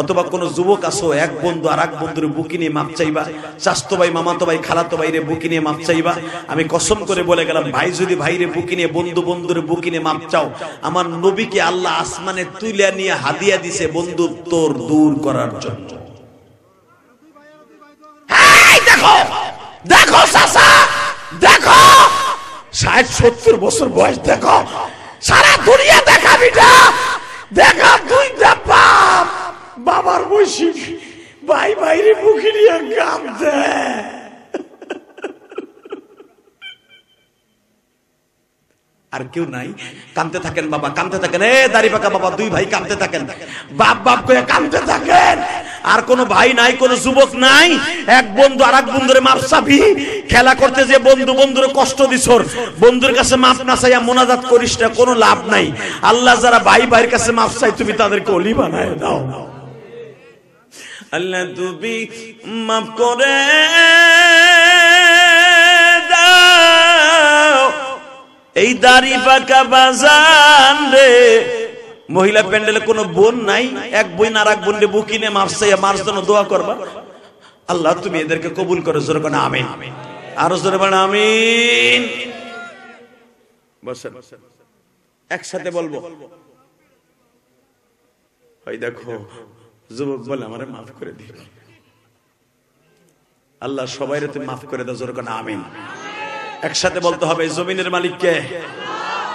Speaker 1: অথবা কোন যুবক আসো এক বন্ধু আর এক বন্ধুর বুকি নিয়ে মাপ চাইবা চাস্তো ভাই মামাতো ভাই খালাতো ভাইরে বুকি নিয়ে মাপ চাইবা আমি কসম করে বলে গেলাম ভাই যদি ভাইরে বুকি নিয়ে বন্ধু বন্ধুর বুকি নিয়ে মাপ চাও আমার নবীকে আল্লাহ আসমানে তুলে নিয়ে হাদিয়া দিছে বন্ধু তোর দূর করার জন্য ষাট সত্তর বছর বয়স দেখো সারা দুনিয়া দেখা বিটা দেখা দুইটা বাপ বাবার বসি ভাই বাইরে নিয়ে গাম দেয় আর কেউ নাই কানতে থাকেন বাবা কানতে থাকেন এ দাড়ি পাকা বাবা দুই ভাই কানতে থাকেন বাপ বাপ করে কানতে থাকেন আর কোন ভাই নাই কোন যুবক নাই এক বন্ধু আর এক বন্ধুরে মাপ খেলা করতে যে বন্ধু বন্ধুরে কষ্ট দিছর বন্ধুর কাছে মাপ না চাইয়া মোনাজাত করিস না কোনো লাভ নাই আল্লাহ যারা ভাই ভাইয়ের কাছে মাপ চাই তুমি তাদেরকে অলি বানায় দাও আল্লাহ তুমি মাফ করে দাও এই দাড়ি পাকা বাজান রে মহিলা প্যান্ডেলে কোনো বোন নাই এক বই না রাখ বোন রে নে মারছে মার জন্য দোয়া করবা আল্লাহ তুমি এদেরকে কবুল করে জোর করে আমিন আরো জোরে বলে আমিন বসেন একসাথে বলবো ওই দেখো যুবক বলে আমার মাফ করে দিও আল্লাহ সবাই রে তুমি মাফ করে দাও জোরে কোনো আমিন একসাথে বলতে হবে জমিনের মালিককে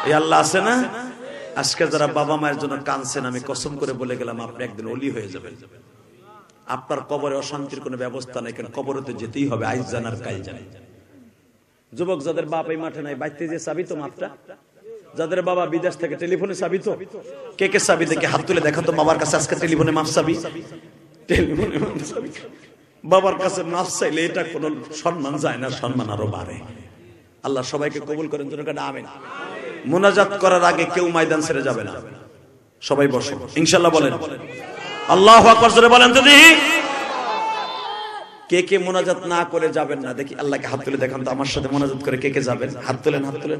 Speaker 1: এই আল্লাহ আছে না আজকে যারা বাবা মায়ের জন্য কানছেন আমি কসম করে বলে গেলাম আপনি একদিন অলি হয়ে যাবেন আপনার কবরে অশান্তির কোন ব্যবস্থা নাই কারণ কবরে তো যেতেই হবে আইস জানার কাল জানি যুবক যাদের বাপ মাঠে নাই বাইতে যে চাবি তো মাপটা যাদের বাবা বিদেশ থেকে টেলিফোনে চাবি তো কে কে চাবি দেখে হাত তুলে দেখো তো বাবার কাছে আজকে টেলিফোনে মাপ চাবি টেলিফোনে বাবার কাছে মাপ চাইলে এটা কোন সম্মান যায় না সম্মান আরো বাড়ে আল্লাহ সবাইকে কবুল করেন আমেন মোনাজাত করার আগে কেউ ময়দান ছেড়ে যাবে না সবাই বসো ইনশাল্লাহ বলেন আল্লাহ বলেন যদি কে কে মোনাজাত না করে যাবেন না দেখি আল্লাহকে হাত তুলে দেখান তো আমার সাথে মোনাজাত করে কে কে যাবেন হাত তুলেন হাত তুলেন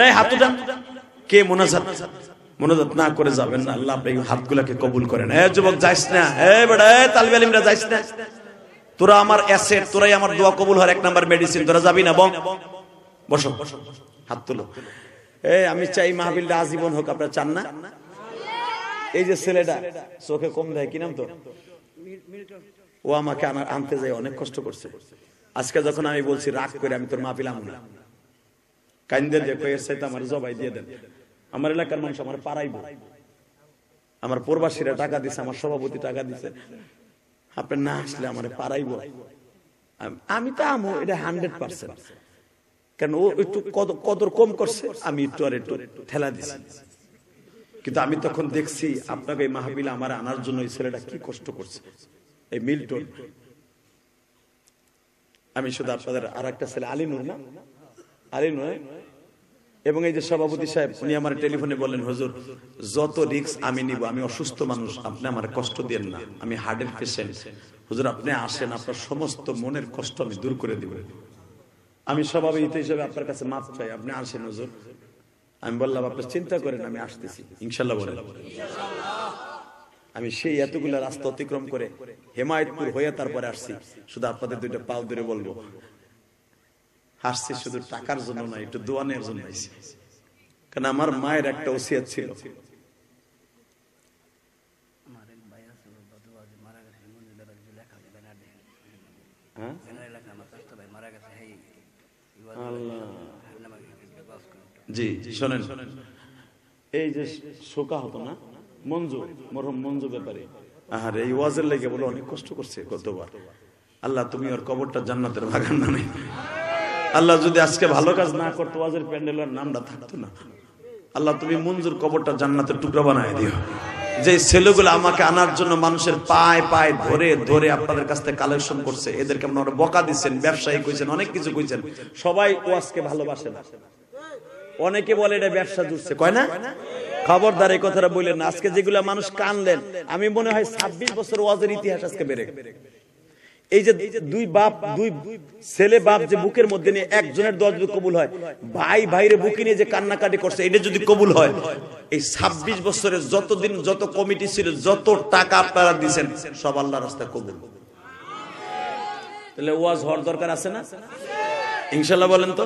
Speaker 1: এই হাত তুলেন কে মোনাজাত মোনাজাত না করে যাবেন না আল্লাহ আপনি হাতগুলাকে কবুল করেন হ্যাঁ যুবক যাইস না হ্যাঁ বেড়া তালবে আলিমরা যাইস না তোরা আমার অ্যাসেট তোরাই আমার দোয়া কবুল হওয়ার এক নাম্বার মেডিসিন তোরা যাবি না বং বসো হাত তুলো এ আমি চাই মাহবিলটা আজীবন হোক আপনারা চান না এই যে ছেলেটা চোখে কম দেয় কি নাম তো ও আমাকে আনার আনতে যায় অনেক কষ্ট করছে আজকে যখন আমি বলছি রাগ করে আমি তোর মাহফিল আমু না কাইন্দের যে কয়ের সাথে আমার জবাই দিয়ে দেন আমার এলাকার মানুষ আমার পাড়াই আমার প্রবাসীরা টাকা দিছে আমার সভাপতি টাকা দিছে আপনি না আসলে আমার পারাইব আমি তো আমো এটা হান্ড্রেড পার্সেন্ট কেন ও একটু কদর কম করছে আমি একটু আর একটু ঠেলা দিছি কিন্তু আমি তখন দেখছি আপনাকে এই মাহবিল আমার আনার জন্য এই ছেলেটা কি কষ্ট করছে এই মিল্টন আমি শুধু আপনাদের আর একটা ছেলে আলী নয় না আলী নয় এবং এই যে সভাপতি সাহেব উনি আমার টেলিফোনে বলেন হুজুর যত রিক্স আমি নিব আমি অসুস্থ মানুষ আপনি আমার কষ্ট দেন না আমি হার্টের পেশেন্ট হুজুর আপনি আসেন আপনার সমস্ত মনের কষ্ট আমি দূর করে দিব আমি স্বভাবিক হিসেবে আপনার কাছে মাফ চাই আপনি আসেন হুজুর আমি বললাম আপনার চিন্তা করেন আমি আসতেছি ইনশাল্লাহ বলেন আমি সেই এতগুলো রাস্তা অতিক্রম করে হেমায়তপুর হয়ে তারপরে আসছি শুধু আপনাদের দুইটা পাও ধরে বলবো হাসছে শুধু টাকার জন্য না একটু দোয়ানের জন্য হয়েছে কারণ আমার মায়ের একটা ওসিয়াত ছিল হ্যাঁ? জি শোনেন এই যে শোকা হতো না মঞ্জু ব্যাপারে ওয়াজের অনেক কষ্ট করছে আল্লাহ তুমি ওর কবরটা জান্নাতের বাগান বানাই আল্লাহ যদি আজকে ভালো কাজ না করতো ওয়াজের প্যান্ডেলের নামটা থাকতো না আল্লাহ তুমি মঞ্জুর কবরটা জান্নাতের টুকরা বানায় দিও যে ছেলেগুলো আমাকে আনার জন্য মানুষের পায়ে পায়ে ধরে ধরে আপনাদের কাছ থেকে কালেকশন করছে এদেরকে আপনারা বকা দিচ্ছেন ব্যবসায়ী কইছেন অনেক কিছু কইছেন সবাই ওয়াজকে ভালোবাসে না অনেকে বলে এটা ব্যবসা জুড়ছে কয় না খবরদার এই কথাটা বললেন আজকে যেগুলো মানুষ কানলেন আমি মনে হয় ছাব্বিশ বছর ওয়াজের ইতিহাস আজকে বেড়ে এই যে দুই বাপ দুই ছেলে বাপ যে বুকের মধ্যে নিয়ে একজনের দোয়া যদি কবুল হয় ভাই ভাইরে বুকে নিয়ে যে কান্নাকাটি করছে এটা যদি কবুল হয় এই ২৬ বছরে যতদিন যত কমিটি ছিল যত টাকা আপনারা দিচ্ছেন সব আল্লাহ রাস্তা কবুল তাহলে ওয়াজ হওয়ার দরকার আছে না ইনশাল্লাহ বলেন তো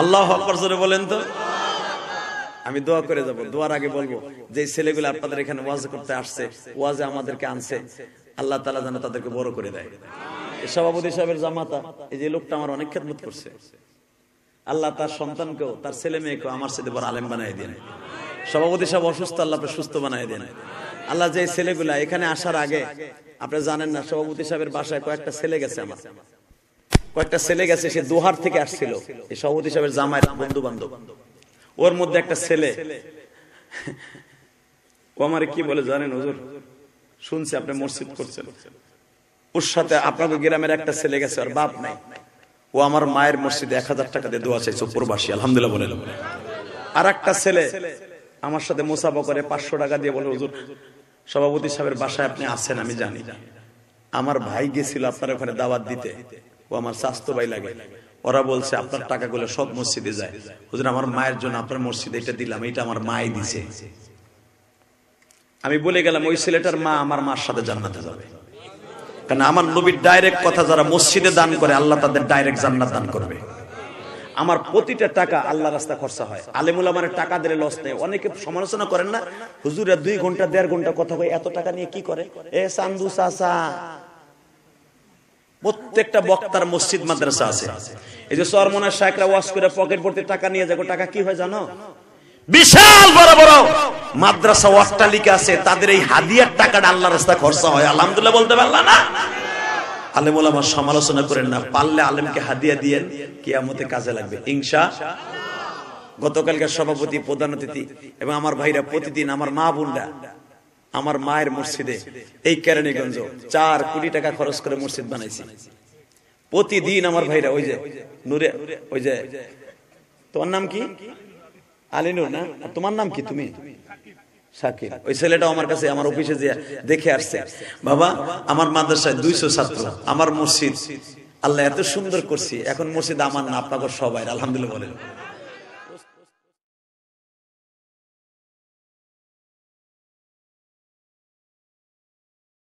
Speaker 1: আল্লাহ আকবর জোরে বলেন তো আমি দোয়া করে যাব দোয়ার আগে বলবো যে ছেলেগুলো আপনাদের এখানে ওয়াজ করতে আসছে ওয়াজে আমাদেরকে আনছে আল্লাহ তালা যেন তাদেরকে বড় করে দেয় সভাপতি সাহেবের জামাতা এই যে লোকটা আমার অনেক খেদমত করছে আল্লাহ তার সন্তানকেও তার ছেলে মেয়েকেও আমার সাথে বড় আলেম বানাই দেন সভাপতি সাহেব অসুস্থ আল্লাহ সুস্থ বানাই দেন আল্লাহ যে ছেলেগুলা এখানে আসার আগে আপনি জানেন না সভাপতি সাহেবের বাসায় কয়েকটা ছেলে গেছে আমার কয়েকটা ছেলে গেছে সে দুহার থেকে আসছিল এই সভাপতি সাহেবের জামাই বন্ধু বান্ধব ওর মধ্যে একটা ছেলে ও আমার কি বলে জানেন হজুর শুনছি আপনি মসজিদ করছেন ওর সাথে আপনাদের গ্রামের একটা ছেলে গেছে আর বাপ নাই ও আমার মায়ের মসজিদে এক হাজার টাকা দিয়ে দোয়া চাইছে প্রবাসী আলহামদুলিল্লাহ বলে আর একটা ছেলে আমার সাথে মোসাফা করে পাঁচশো টাকা দিয়ে বলে হুজুর সভাপতি সাহেবের বাসায় আপনি আছেন আমি জানি আমার ভাই গেছিল আপনার ওখানে দাওয়াত দিতে ও আমার স্বাস্থ্য ভাই লাগে ওরা বলছে আপনার টাকাগুলো সব মসজিদে যায় হুজুর আমার মায়ের জন্য আপনার মসজিদে এটা দিলাম এটা আমার মাই দিছে আমি বলে গেলাম ওই ছেলেটার মা আমার মার সাথে জান্নাতে যাবে কারণ আমার নবীর ডাইরেক্ট কথা যারা মসজিদে দান করে আল্লাহ তাদের ডাইরেক্ট জান্নাত দান করবে আমার প্রতিটা টাকা আল্লাহ রাস্তা খরচা হয় আলেমুল আমার টাকা দিলে লস নেই অনেকে সমালোচনা করেন না হুজুরা দুই ঘন্টা দেড় ঘন্টা কথা কয় এত টাকা নিয়ে কি করে এ সান্দু সাসা প্রত্যেকটা বক্তার মসজিদ মাদ্রাসা আছে এই যে সরমনা শাকরা ওয়াশ করে পকেট ভর্তি টাকা নিয়ে যাবো টাকা কি হয় জানো বিশাল বড় বড় মাদ্রাসা অট্টালিকা আছে তাদের এই হাদিয়ার টাকাটা আল্লাহ রাস্তা খরচা হয় আলহামদুল্লাহ বলতে পারল না আলেম আমার সমালোচনা করেন না পারলে আলেমকে হাদিয়া দিয়েন কিয়ামতে কাজে লাগবে সভাপতি প্রধান অতিথি এবং আমার ভাইরা প্রতিদিন আমার মা বোনরা আমার মায়ের মসজিদে এই কেরানীগঞ্জ চার কোটি টাকা খরচ করে মসজিদ বানাইছে প্রতিদিন আমার ভাইরা ওই যে নুরে ওই যে তোমার নাম কি আলিনুর না তোমার নাম কি তুমি শাকিল ওই ছেলেটা আমার কাছে আমার অফিসে যে দেখে আসছে বাবা আমার মাদ্রাসায় দুইশো ছাত্র আমার মসজিদ আল্লাহ এত সুন্দর করছি এখন মসজিদ আমার না আপনাদের সবাই আলহামদুলিল্লাহ বলেন